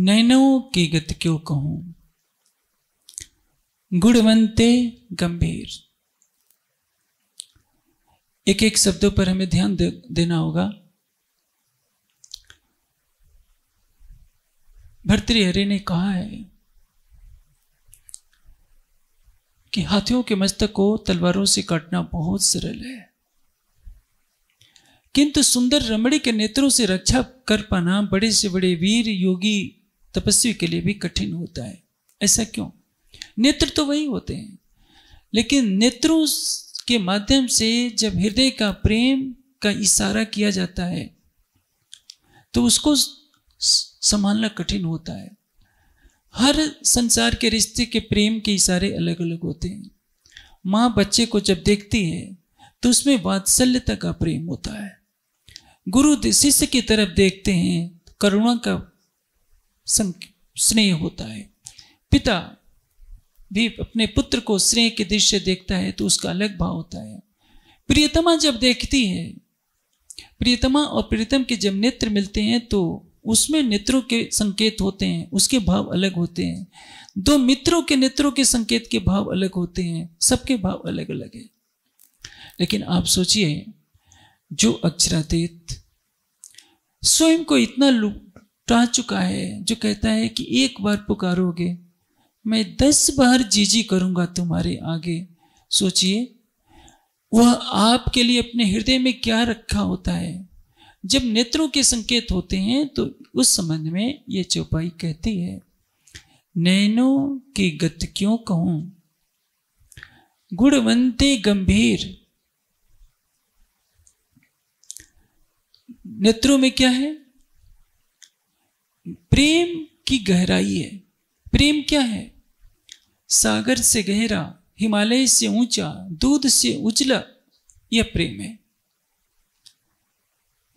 नैनों की गति क्यों कहूं गुणवंते गंभीर एक एक शब्दों पर हमें ध्यान दे, देना होगा भर्तृहरि ने कहा है कि हाथियों के मस्तक को तलवारों से काटना बहुत सरल है किंतु सुंदर रमणी के नेत्रों से रक्षा कर पाना बड़े से बड़े वीर योगी तपस्वी के लिए भी कठिन होता है ऐसा क्यों नेत्र तो वही होते हैं लेकिन नेत्रों के माध्यम से जब हृदय का प्रेम का इशारा किया जाता है तो उसको संभालना कठिन होता है हर संसार के रिश्ते के प्रेम के इशारे अलग अलग होते हैं माँ बच्चे को जब देखती है तो उसमें वात्सल्यता का प्रेम होता है गुरु शिष्य की तरफ देखते हैं तो करुणा का स्नेह होता है पिता भी अपने पुत्र को स्नेह के दृश्य देखता है तो उसका अलग भाव होता है प्रियतमा जब देखती है प्रियतमा और प्रियतम के जब नेत्र मिलते हैं तो उसमें नेत्रों के संकेत होते हैं उसके भाव अलग होते हैं दो मित्रों के नेत्रों के संकेत के भाव अलग होते हैं सबके भाव अलग अलग है लेकिन आप सोचिए जो अक्षरातीत स्वयं को इतना लुटा चुका है जो कहता है कि एक बार पुकारोगे मैं दस बार जीजी करूंगा तुम्हारे आगे सोचिए वह आपके लिए अपने हृदय में क्या रखा होता है जब नेत्रों के संकेत होते हैं तो उस संबंध में ये चौपाई कहती है नैनों की गत क्यों कहूं गुणवंते गंभीर नेत्रों में क्या है प्रेम की गहराई है प्रेम क्या है सागर से गहरा हिमालय से ऊंचा दूध से उजला यह प्रेम है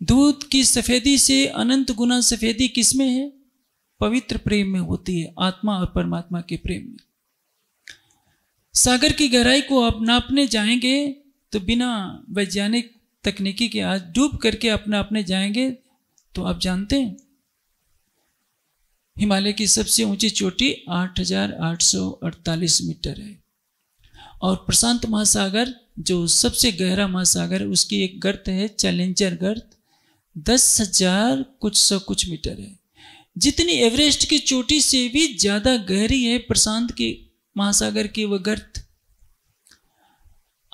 दूध की सफेदी से अनंत गुना सफेदी किसमें है पवित्र प्रेम में होती है आत्मा और परमात्मा के प्रेम में सागर की गहराई को आप नापने जाएंगे तो बिना वैज्ञानिक तकनीकी के आज डूब करके अपने अपने जाएंगे तो आप जानते हैं हिमालय की सबसे ऊंची चोटी 8,848 मीटर है और प्रशांत महासागर जो सबसे गहरा महासागर उसकी एक गर्त है चैलेंजर गर्त दस हजार कुछ सौ कुछ मीटर है जितनी एवरेस्ट की चोटी से भी ज्यादा गहरी है प्रशांत के महासागर की वह गर्त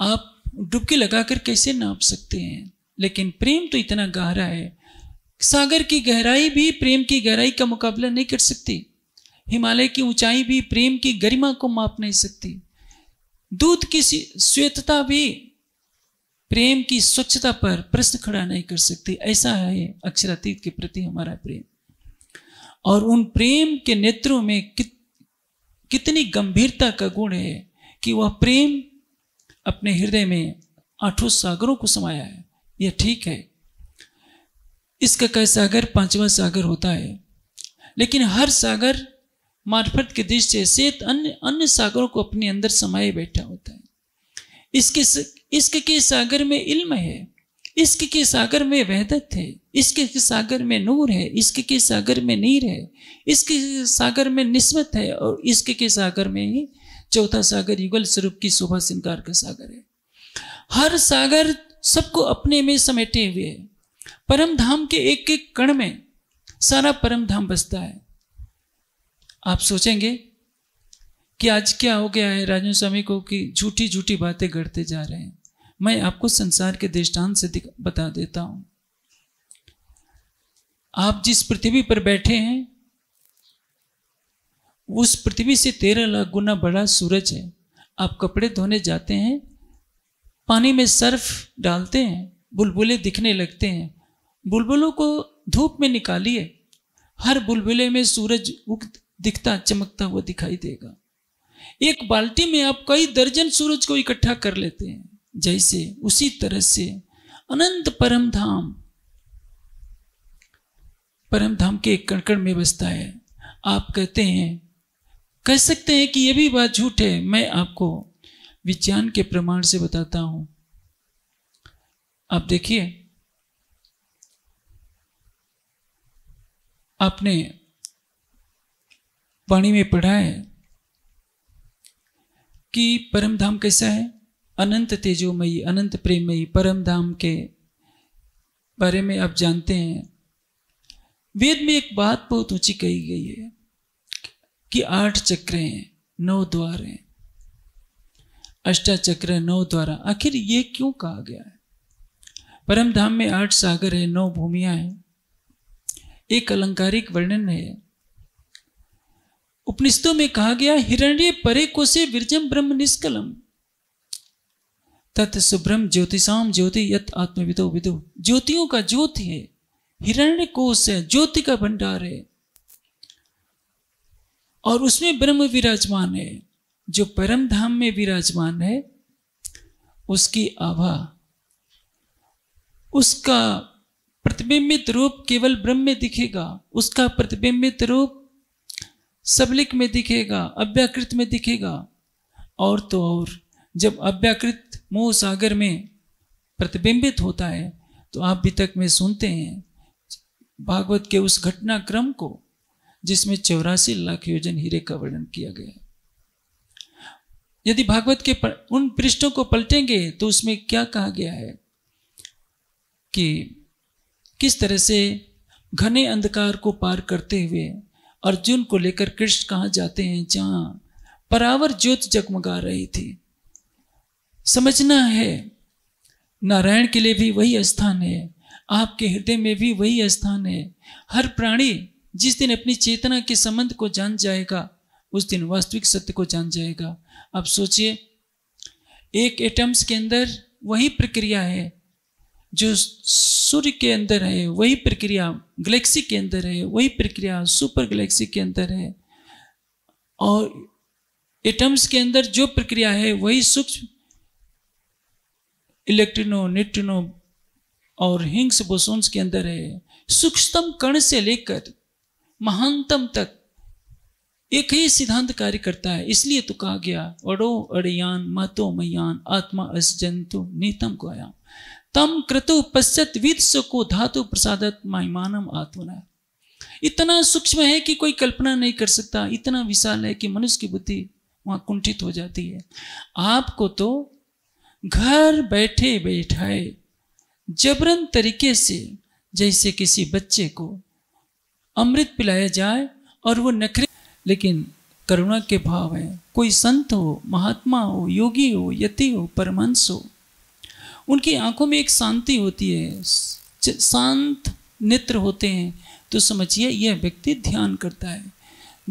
आप डुबकी लगाकर कैसे नाप सकते हैं लेकिन प्रेम तो इतना गहरा है सागर की गहराई भी प्रेम की गहराई का मुकाबला नहीं कर सकती हिमालय की ऊंचाई भी प्रेम की गरिमा को माप नहीं सकती दूध की श्वेतता भी प्रेम की स्वच्छता पर प्रश्न खड़ा नहीं कर सकती ऐसा है अक्षरातीत के प्रति हमारा प्रेम और उन प्रेम के नेत्रों में कित, कितनी गंभीरता का गुण है कि वह प्रेम अपने हृदय में आठों सागरों को समाया है यह ठीक है इसका कई सागर पांचवा सागर होता है लेकिन हर सागर मार्फत के दृष्टि से अन्य अन्य सागरों को अपने अंदर समाये बैठा होता है इसके इश्क के सागर में इल्म है इश्क के सागर में वहदत है इश्क के सागर में नूर है इश्क के सागर में नीर है इश्क के सागर में निस्बत है और इश्क के सागर में ही चौथा सागर युगल स्वरूप की शोभा श्रृंगार का सागर है हर सागर सबको अपने में समेटे हुए है परम धाम के एक एक कण में सारा परम धाम बसता है आप सोचेंगे कि आज क्या हो गया है राजन स्वामी को कि झूठी झूठी बातें गढ़ते जा रहे हैं मैं आपको संसार के दृष्टांत से बता देता हूं आप जिस पृथ्वी पर बैठे हैं उस पृथ्वी से तेरह लाख गुना बड़ा सूरज है आप कपड़े धोने जाते हैं पानी में सर्फ डालते हैं बुलबुले दिखने लगते हैं बुलबुलों को धूप में निकालिए हर बुलबुले में सूरज उग दिखता चमकता हुआ दिखाई देगा एक बाल्टी में आप कई दर्जन सूरज को इकट्ठा कर लेते हैं जैसे उसी तरह से अनंत परम धाम परम धाम के एक कणकण में बसता है आप कहते हैं कह सकते हैं कि यह भी बात झूठ है मैं आपको विज्ञान के प्रमाण से बताता हूं आप देखिए आपने पानी में पढ़ा है कि परम धाम कैसा है अनंत तेजोमयी अनंत प्रेमयी परम धाम के बारे में आप जानते हैं वेद में एक बात बहुत ऊंची कही गई है कि आठ चक्र हैं नौ द्वार हैं अष्टाचक्र नौ द्वारा आखिर ये क्यों कहा गया है परम धाम में आठ सागर है नौ भूमिया है एक अलंकारिक वर्णन है उपनिषदों में कहा गया हिरण्य परे को से विरजम ब्रह्म निष्कलम तथ सुब्रम ज्योतिषाम ज्योति यथ आत्मविदो विदो ज्योतियों का ज्योति है हिरण्य कोश है ज्योति का भंडार है और उसमें ब्रह्म विराजमान है जो परम धाम में विराजमान है उसकी आभा उसका प्रतिबिंबित रूप केवल ब्रह्म में दिखेगा उसका प्रतिबिंबित रूप सबलिक में दिखेगा अव्याकृत में दिखेगा और तो और जब अव्याकृत मोह सागर में प्रतिबिंबित होता है तो आप भी तक में सुनते हैं भागवत के उस घटनाक्रम को जिसमें चौरासी लाख योजन हीरे का वर्णन किया गया यदि भागवत के पर, उन पृष्ठों को पलटेंगे तो उसमें क्या कहा गया है कि किस तरह से घने अंधकार को पार करते हुए अर्जुन को लेकर कृष्ण कहाँ जाते हैं जहाँ परावर ज्योत जगमगा रही थी समझना है नारायण के लिए भी वही स्थान है आपके हृदय में भी वही स्थान है हर प्राणी जिस दिन अपनी चेतना के संबंध को जान जाएगा उस दिन वास्तविक सत्य को जान जाएगा आप सोचिए एक एटम्स के अंदर वही प्रक्रिया है जो सूर्य के अंदर है वही प्रक्रिया गैलेक्सी के अंदर है वही प्रक्रिया सुपर गैलेक्सी के अंदर है और एटम्स के अंदर जो प्रक्रिया है वही सूक्ष्म इलेक्ट्रिनो न्यूट्रिनो और हिंग्स बोसोन्स के अंदर है सूक्ष्मतम कण से लेकर महानतम तक एक ही सिद्धांत कार्य करता है इसलिए तो कहा गया अड़ो अड़यान मतो मयान आत्मा अस जंतु नीतम को आयाम तम कृतु पश्चात विद को धातु प्रसादत माइमानम आत्मना इतना सूक्ष्म है कि कोई कल्पना नहीं कर सकता इतना विशाल है कि मनुष्य की बुद्धि वहां कुंठित हो जाती है आपको तो घर बैठे बैठाए जबरन तरीके से जैसे किसी बच्चे को अमृत पिलाया जाए और वो नखरे लेकिन करुणा के भाव है कोई संत हो महात्मा हो योगी हो यति हो परमंश हो उनकी आंखों में एक शांति होती है शांत नेत्र होते हैं तो समझिए यह व्यक्ति ध्यान करता है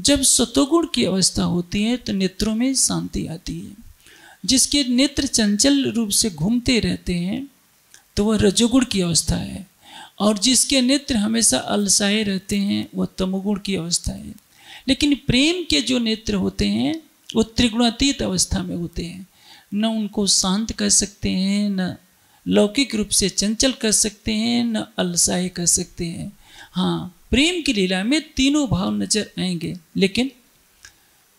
जब सतोगुण की अवस्था होती है तो नेत्रों में शांति आती है जिसके नेत्र चंचल रूप से घूमते रहते हैं तो वह रजोगुण की अवस्था है और जिसके नेत्र हमेशा अलसाए रहते हैं वह तमोगुण की अवस्था है लेकिन प्रेम के जो नेत्र होते हैं वो त्रिगुणातीत अवस्था में होते हैं न उनको शांत कर सकते हैं न लौकिक रूप से चंचल कर सकते हैं न अलसाई कर सकते हैं हाँ प्रेम की लीला में तीनों भाव नजर आएंगे लेकिन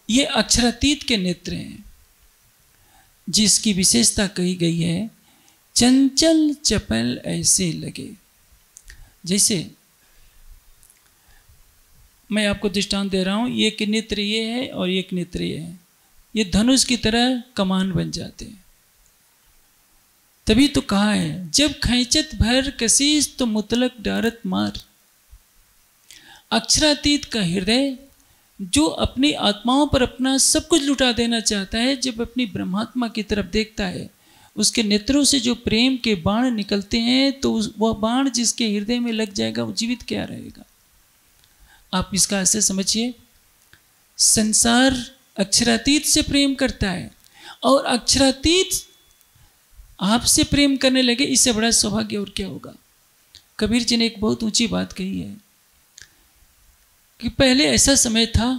ये अक्षरातीत के नेत्र हैं जिसकी विशेषता कही गई है चंचल चपल ऐसे लगे जैसे मैं आपको दृष्टांत दे रहा हूं ये एक नेत्र ये है और एक नेत्र ये है ये धनुष की तरह कमान बन जाते हैं तभी तो कहा है जब खैचत भर कशीस तो मुतलक डारत मार अक्षरातीत का हृदय जो अपनी आत्माओं पर अपना सब कुछ लुटा देना चाहता है जब अपनी ब्रह्मात्मा की तरफ देखता है उसके नेत्रों से जो प्रेम के बाण निकलते हैं तो वह बाण जिसके हृदय में लग जाएगा वो जीवित क्या रहेगा आप इसका ऐसे समझिए संसार अक्षरातीत से प्रेम करता है और अक्षरातीत आपसे प्रेम करने लगे इससे बड़ा सौभाग्य और क्या होगा कबीर जी ने एक बहुत ऊंची बात कही है कि पहले ऐसा समय था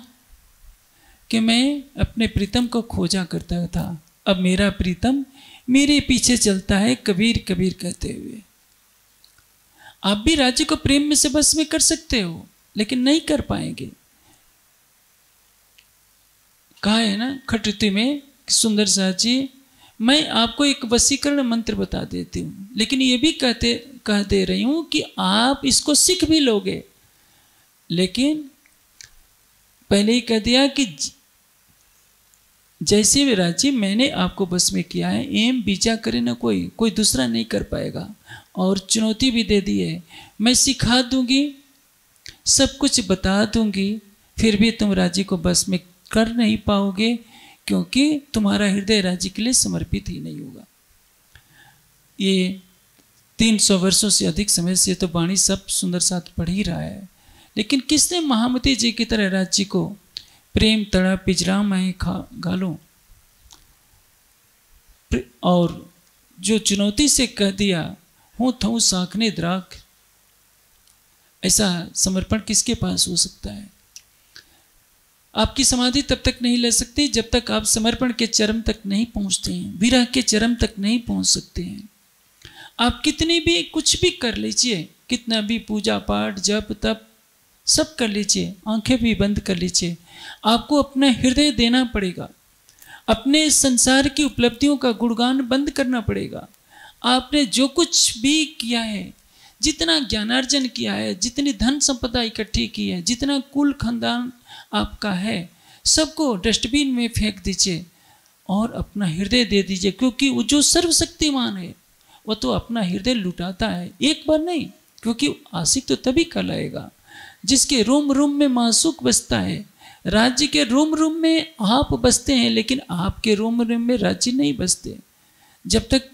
कि मैं अपने प्रीतम को खोजा करता था अब मेरा प्रीतम मेरे पीछे चलता है कबीर कबीर कहते हुए आप भी राज्य को प्रेम में से बस में कर सकते हो लेकिन नहीं कर पाएंगे कहा है ना खटुती में सुंदर शाह जी मैं आपको एक वसीकरण मंत्र बता देती हूँ लेकिन ये भी कहते कह दे रही हूँ कि आप इसको सीख भी लोगे लेकिन पहले ही कह दिया कि जैसे भी राजी मैंने आपको बस में किया है एम बीजा करे ना कोई कोई दूसरा नहीं कर पाएगा और चुनौती भी दे दी है मैं सिखा दूंगी सब कुछ बता दूंगी फिर भी तुम राजी को बस में कर नहीं पाओगे क्योंकि तुम्हारा हृदय राज्य के लिए समर्पित ही नहीं होगा ये तीन सौ वर्षों से अधिक समय से तो वाणी सब सुंदर साथ पढ़ ही रहा है लेकिन किसने महामती जी की तरह राज्य को प्रेम तड़ा पिजरा मैं खा गालो और जो चुनौती से कह दिया हूं थू साखने द्राख ऐसा समर्पण किसके पास हो सकता है आपकी समाधि तब तक नहीं ले सकती जब तक आप समर्पण के चरम तक नहीं पहुंचते हैं विरह के चरम तक नहीं पहुंच सकते हैं आप कितनी भी कुछ भी कर लीजिए कितना भी पूजा पाठ जप तप सब कर लीजिए आंखें भी बंद कर लीजिए आपको अपना हृदय देना पड़ेगा अपने संसार की उपलब्धियों का गुणगान बंद करना पड़ेगा आपने जो कुछ भी किया है जितना ज्ञानार्जन किया है जितनी धन संपदा इकट्ठी की है जितना कुल खानदान आपका है सबको डस्टबिन में फेंक दीजिए और अपना हृदय दे दीजिए क्योंकि वो जो सर्वशक्तिमान है वो तो अपना हृदय लुटाता है एक बार नहीं क्योंकि आशिक तो तभी कहलाएगा जिसके रूम रूम में मासुक बसता है राज्य के रूम रूम में आप बसते हैं लेकिन आपके रूम रूम में राज्य नहीं बसते जब तक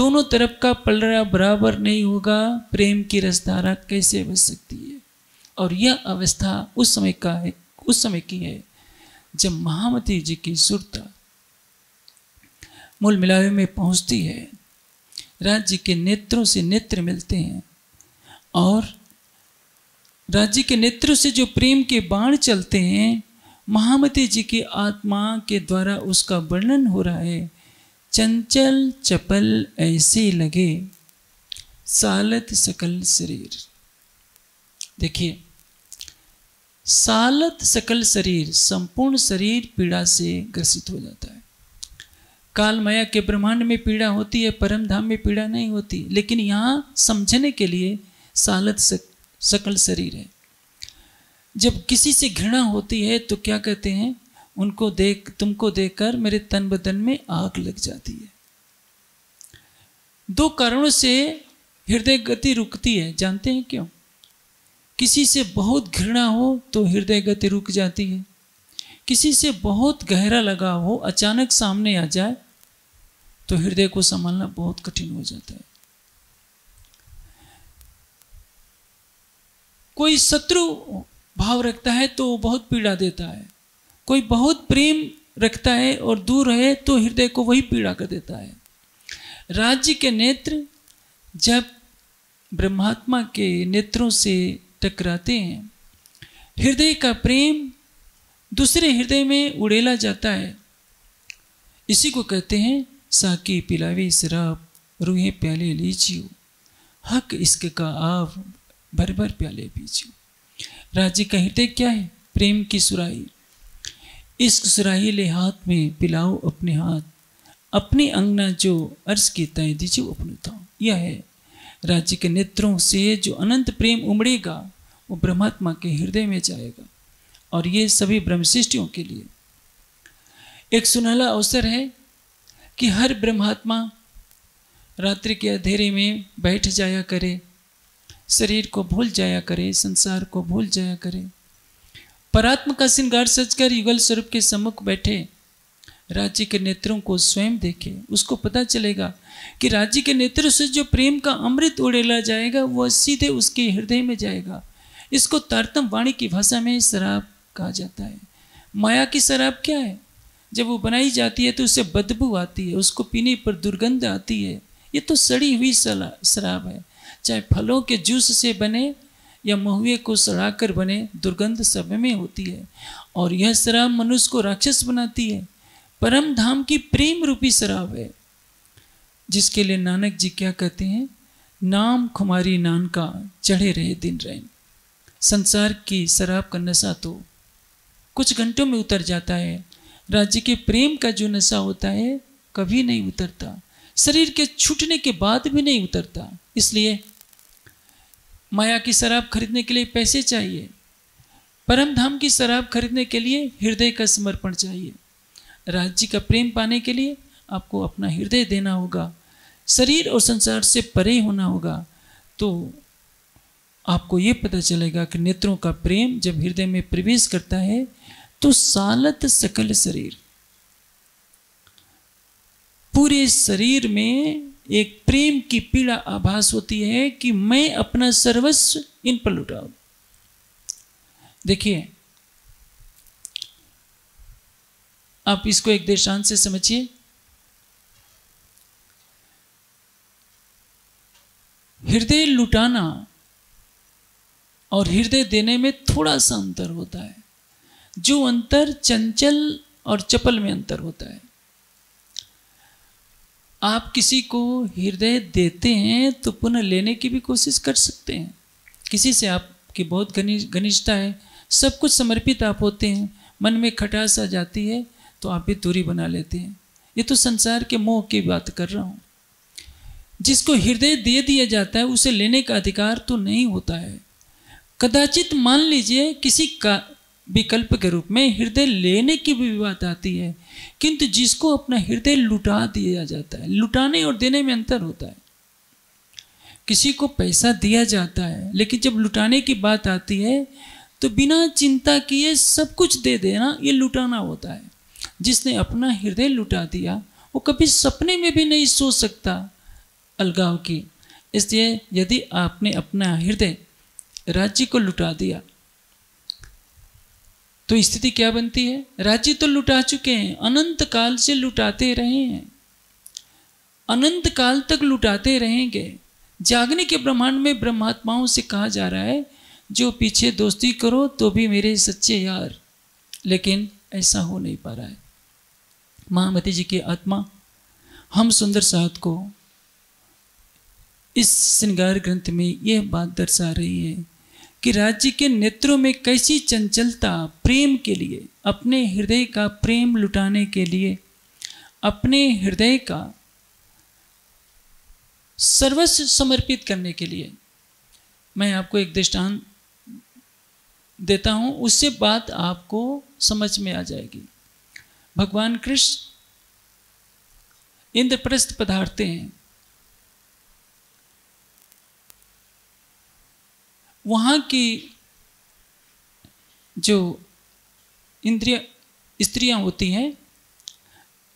दोनों तरफ का पलड़ा बराबर नहीं होगा प्रेम की रसधारा कैसे बस सकती है और यह अवस्था उस समय का है उस समय की है जब महामती जी की सुरता मूल मिलावे में पहुंचती है राज्य के नेत्रों से नेत्र मिलते हैं और राज्य के नेत्रों से जो प्रेम के बाण चलते हैं महामती जी की आत्मा के द्वारा उसका वर्णन हो रहा है चंचल चपल ऐसे लगे सालत सकल शरीर देखिए सालत सकल शरीर संपूर्ण शरीर पीड़ा से ग्रसित हो जाता है काल माया के ब्रह्मांड में पीड़ा होती है परम धाम में पीड़ा नहीं होती लेकिन यहाँ समझने के लिए सालत सकल शरीर है जब किसी से घृणा होती है तो क्या कहते हैं उनको देख तुमको देखकर मेरे तन बदन में आग लग जाती है दो कारणों से हृदय गति रुकती है जानते हैं क्यों किसी से बहुत घृणा हो तो हृदय गति रुक जाती है किसी से बहुत गहरा लगाव हो अचानक सामने आ जाए तो हृदय को संभालना बहुत कठिन हो जाता है कोई शत्रु भाव रखता है तो बहुत पीड़ा देता है कोई बहुत प्रेम रखता है और दूर है तो हृदय को वही पीड़ा कर देता है राज्य के नेत्र जब ब्रह्मात्मा के नेत्रों से टकराते हैं हृदय का प्रेम दूसरे हृदय में उड़ेला जाता है इसी को कहते हैं साकी पिलावे शराब रूहे प्याले लीजियो हक इश्क का आव भर भर प्याले पीजियो राज्य का हृदय क्या है प्रेम की सुराही इश्क सुराही ले हाथ में पिलाओ अपने हाथ अपने अंगना जो अर्ज की तय दीजिए अपने था यह है राज्य के नेत्रों से जो अनंत प्रेम उमड़ेगा वो ब्रह्मात्मा के हृदय में जाएगा और ये सभी ब्रह्मशिष्टियों के लिए एक सुनहला अवसर है कि हर ब्रह्मात्मा रात्रि के अंधेरे में बैठ जाया करे शरीर को भूल जाया करे संसार को भूल जाया करे परात्म का श्रृंगार सजकर युगल स्वरूप के सम्मुख बैठे राज्य के नेत्रों को स्वयं देखे उसको पता चलेगा कि राज्य के नेत्रों से जो प्रेम का अमृत उड़ेला जाएगा वह सीधे उसके हृदय में जाएगा इसको तारतम वाणी की भाषा में शराब कहा जाता है माया की शराब क्या है जब वो बनाई जाती है तो उससे बदबू आती है उसको पीने पर दुर्गंध आती है ये तो सड़ी हुई शराब है चाहे फलों के जूस से बने या महुए को सड़ाकर बने दुर्गंध सब में होती है और यह शराब मनुष्य को राक्षस बनाती है परम धाम की प्रेम रूपी शराब है जिसके लिए नानक जी क्या कहते हैं नाम खुमारी नान का चढ़े रहे दिन रहे संसार की शराब का नशा तो कुछ घंटों में उतर जाता है राज्य के प्रेम का जो नशा होता है कभी नहीं उतरता शरीर के छूटने के बाद भी नहीं उतरता इसलिए माया की शराब खरीदने के लिए पैसे चाहिए परम धाम की शराब खरीदने के लिए हृदय का समर्पण चाहिए राज्य का प्रेम पाने के लिए आपको अपना हृदय देना होगा शरीर और संसार से परे होना होगा तो आपको ये पता चलेगा कि नेत्रों का प्रेम जब हृदय में प्रवेश करता है तो सालत सकल शरीर पूरे शरीर में एक प्रेम की पीड़ा आभास होती है कि मैं अपना सर्वस्व इन पर लुटाऊ देखिए आप इसको एक देशांत से समझिए हृदय लुटाना और हृदय देने में थोड़ा सा अंतर होता है जो अंतर चंचल और चपल में अंतर होता है आप किसी को हृदय देते हैं तो पुनः लेने की भी कोशिश कर सकते हैं किसी से आपकी बहुत घनी घनिष्ठता है सब कुछ समर्पित आप होते हैं मन में खटास आ जाती है तो आप भी दूरी बना लेते हैं ये तो संसार के मोह की बात कर रहा हूँ जिसको हृदय दे दिया जाता है उसे लेने का अधिकार तो नहीं होता है कदाचित मान लीजिए किसी का विकल्प के रूप में हृदय लेने की भी बात आती है किंतु जिसको अपना हृदय लुटा दिया जाता है लुटाने और देने में अंतर होता है किसी को पैसा दिया जाता है लेकिन जब लुटाने की बात आती है तो बिना चिंता किए सब कुछ दे देना ये लुटाना होता है जिसने अपना हृदय लुटा दिया वो कभी सपने में भी नहीं सोच सकता अलगाव की इसलिए यदि आपने अपना हृदय राज्य को लुटा दिया तो स्थिति क्या बनती है राज्य तो लुटा चुके हैं अनंत काल से लुटाते रहे हैं अनंत काल तक लुटाते रहेंगे जागने के ब्रह्मांड में ब्रह्मात्माओं से कहा जा रहा है जो पीछे दोस्ती करो तो भी मेरे सच्चे यार लेकिन ऐसा हो नहीं पा रहा है महामती जी की आत्मा हम सुंदर साहद को इस श्रृंगार ग्रंथ में यह बात दर्शा रही है कि राज्य के नेत्रों में कैसी चंचलता प्रेम के लिए अपने हृदय का प्रेम लुटाने के लिए अपने हृदय का सर्वस्व समर्पित करने के लिए मैं आपको एक दृष्टांत देता हूं उससे बात आपको समझ में आ जाएगी भगवान कृष्ण इंद्रप्रस्थ पधारते हैं वहाँ की जो इंद्रिय स्त्रियाँ होती हैं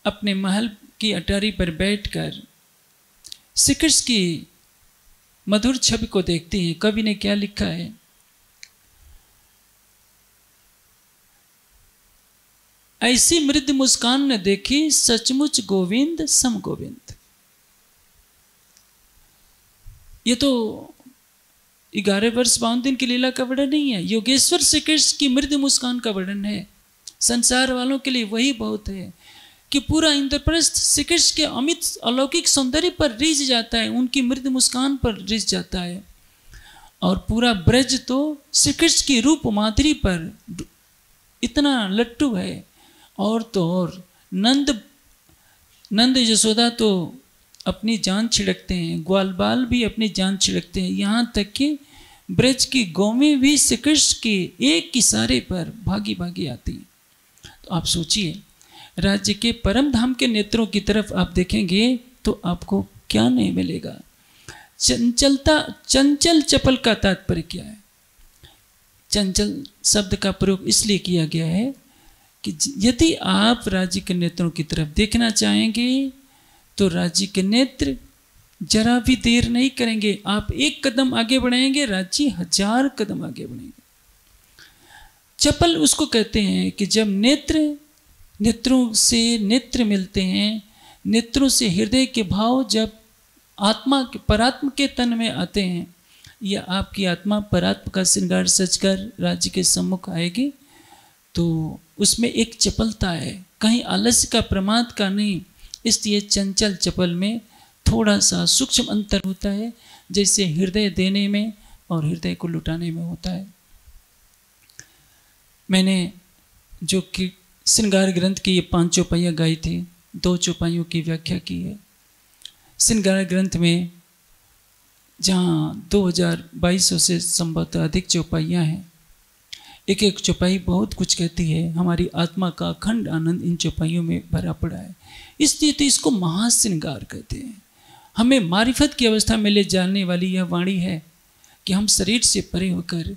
अपने महल की अटारी पर बैठकर कर की मधुर छवि को देखती हैं कवि ने क्या लिखा है ऐसी मृद मुस्कान ने देखी सचमुच गोविंद सम गोविंद ये तो ग्यारह वर्ष बावन दिन की लीला का वर्णन नहीं है योगेश्वर श्री कृष्ण की मृद मुस्कान का वर्णन है संसार वालों के लिए वही बहुत है कि पूरा इंद्रप्रस्थ श्री कृष्ण के अमित अलौकिक सौंदर्य पर रिझ जाता है उनकी मृद मुस्कान पर रिझ जाता है और पूरा ब्रज तो श्री कृष्ण की रूप माधुरी पर इतना लट्टू है और तो और नंद नंद यशोदा तो अपनी जान छिड़कते हैं ग्वाल बाल भी अपनी जान छिड़कते हैं यहाँ तक कि ब्रज की गौवें भी श्री कृष्ण के एक किसारे पर भागी भागी आती तो आप सोचिए राज्य के परम धाम के नेत्रों की तरफ आप देखेंगे तो आपको क्या नहीं मिलेगा चंचलता चंचल चपल का तात्पर्य क्या है चंचल शब्द का प्रयोग इसलिए किया गया है कि यदि आप राज्य के नेत्रों की तरफ देखना चाहेंगे तो राज्य के नेत्र जरा भी देर नहीं करेंगे आप एक कदम आगे बढ़ाएंगे रांची हजार कदम आगे बढ़ेंगे चपल उसको कहते हैं कि जब नेत्र नेत्रों से नेत्र मिलते हैं नेत्रों से हृदय के भाव जब आत्मा के परात्म के तन में आते हैं या आपकी आत्मा परात्म का श्रृंगार सजकर राज्य के सम्मुख आएगी तो उसमें एक चपलता है कहीं आलस्य का प्रमाद का नहीं इसलिए चंचल चपल में थोड़ा सा सूक्ष्म अंतर होता है जैसे हृदय देने में और हृदय को लुटाने में होता है मैंने जो कि श्रृंगार ग्रंथ की ये पांच चौपाइयाँ गाई थी दो चौपाइयों की व्याख्या की है श्रृंगार ग्रंथ में जहाँ दो हज़ार बाईस सौ से संभवतः अधिक चौपाइयाँ हैं एक एक चौपाई बहुत कुछ कहती है हमारी आत्मा का अखंड आनंद इन चौपाइयों में भरा पड़ा है इसलिए तो इसको महाश्रृंगार कहते हैं हमें मारिफत की अवस्था में ले जाने वाली यह वाणी है कि हम शरीर से परे होकर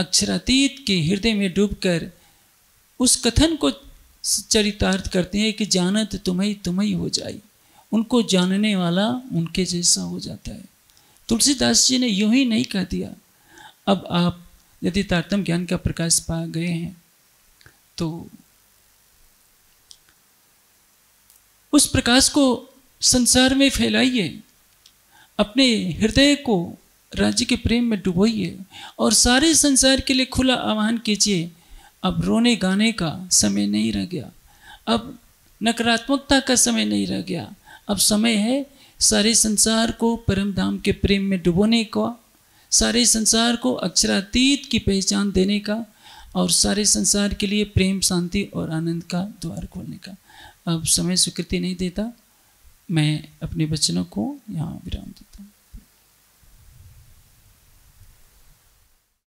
अक्षरातीत के हृदय में डूबकर उस कथन को चरितार्थ करते हैं कि जानत तुम्हें तुम्हें हो जाए उनको जानने वाला उनके जैसा हो जाता है तुलसीदास जी ने यूं ही नहीं कह दिया अब आप यदि तारतम ज्ञान का प्रकाश पा गए हैं तो उस प्रकाश को संसार में फैलाइए अपने हृदय को राज्य के प्रेम में डुबोइए और सारे संसार के लिए खुला आह्वान कीजिए अब रोने गाने का समय नहीं रह गया अब नकारात्मकता का समय नहीं रह गया अब समय है सारे संसार को परम धाम के प्रेम में डुबोने का सारे संसार को अक्षरातीत की पहचान देने का और सारे संसार के लिए प्रेम शांति और आनंद का द्वार खोलने का अब समय स्वीकृति नहीं देता मैं अपने वचनों को यहाँ विराम देता हूँ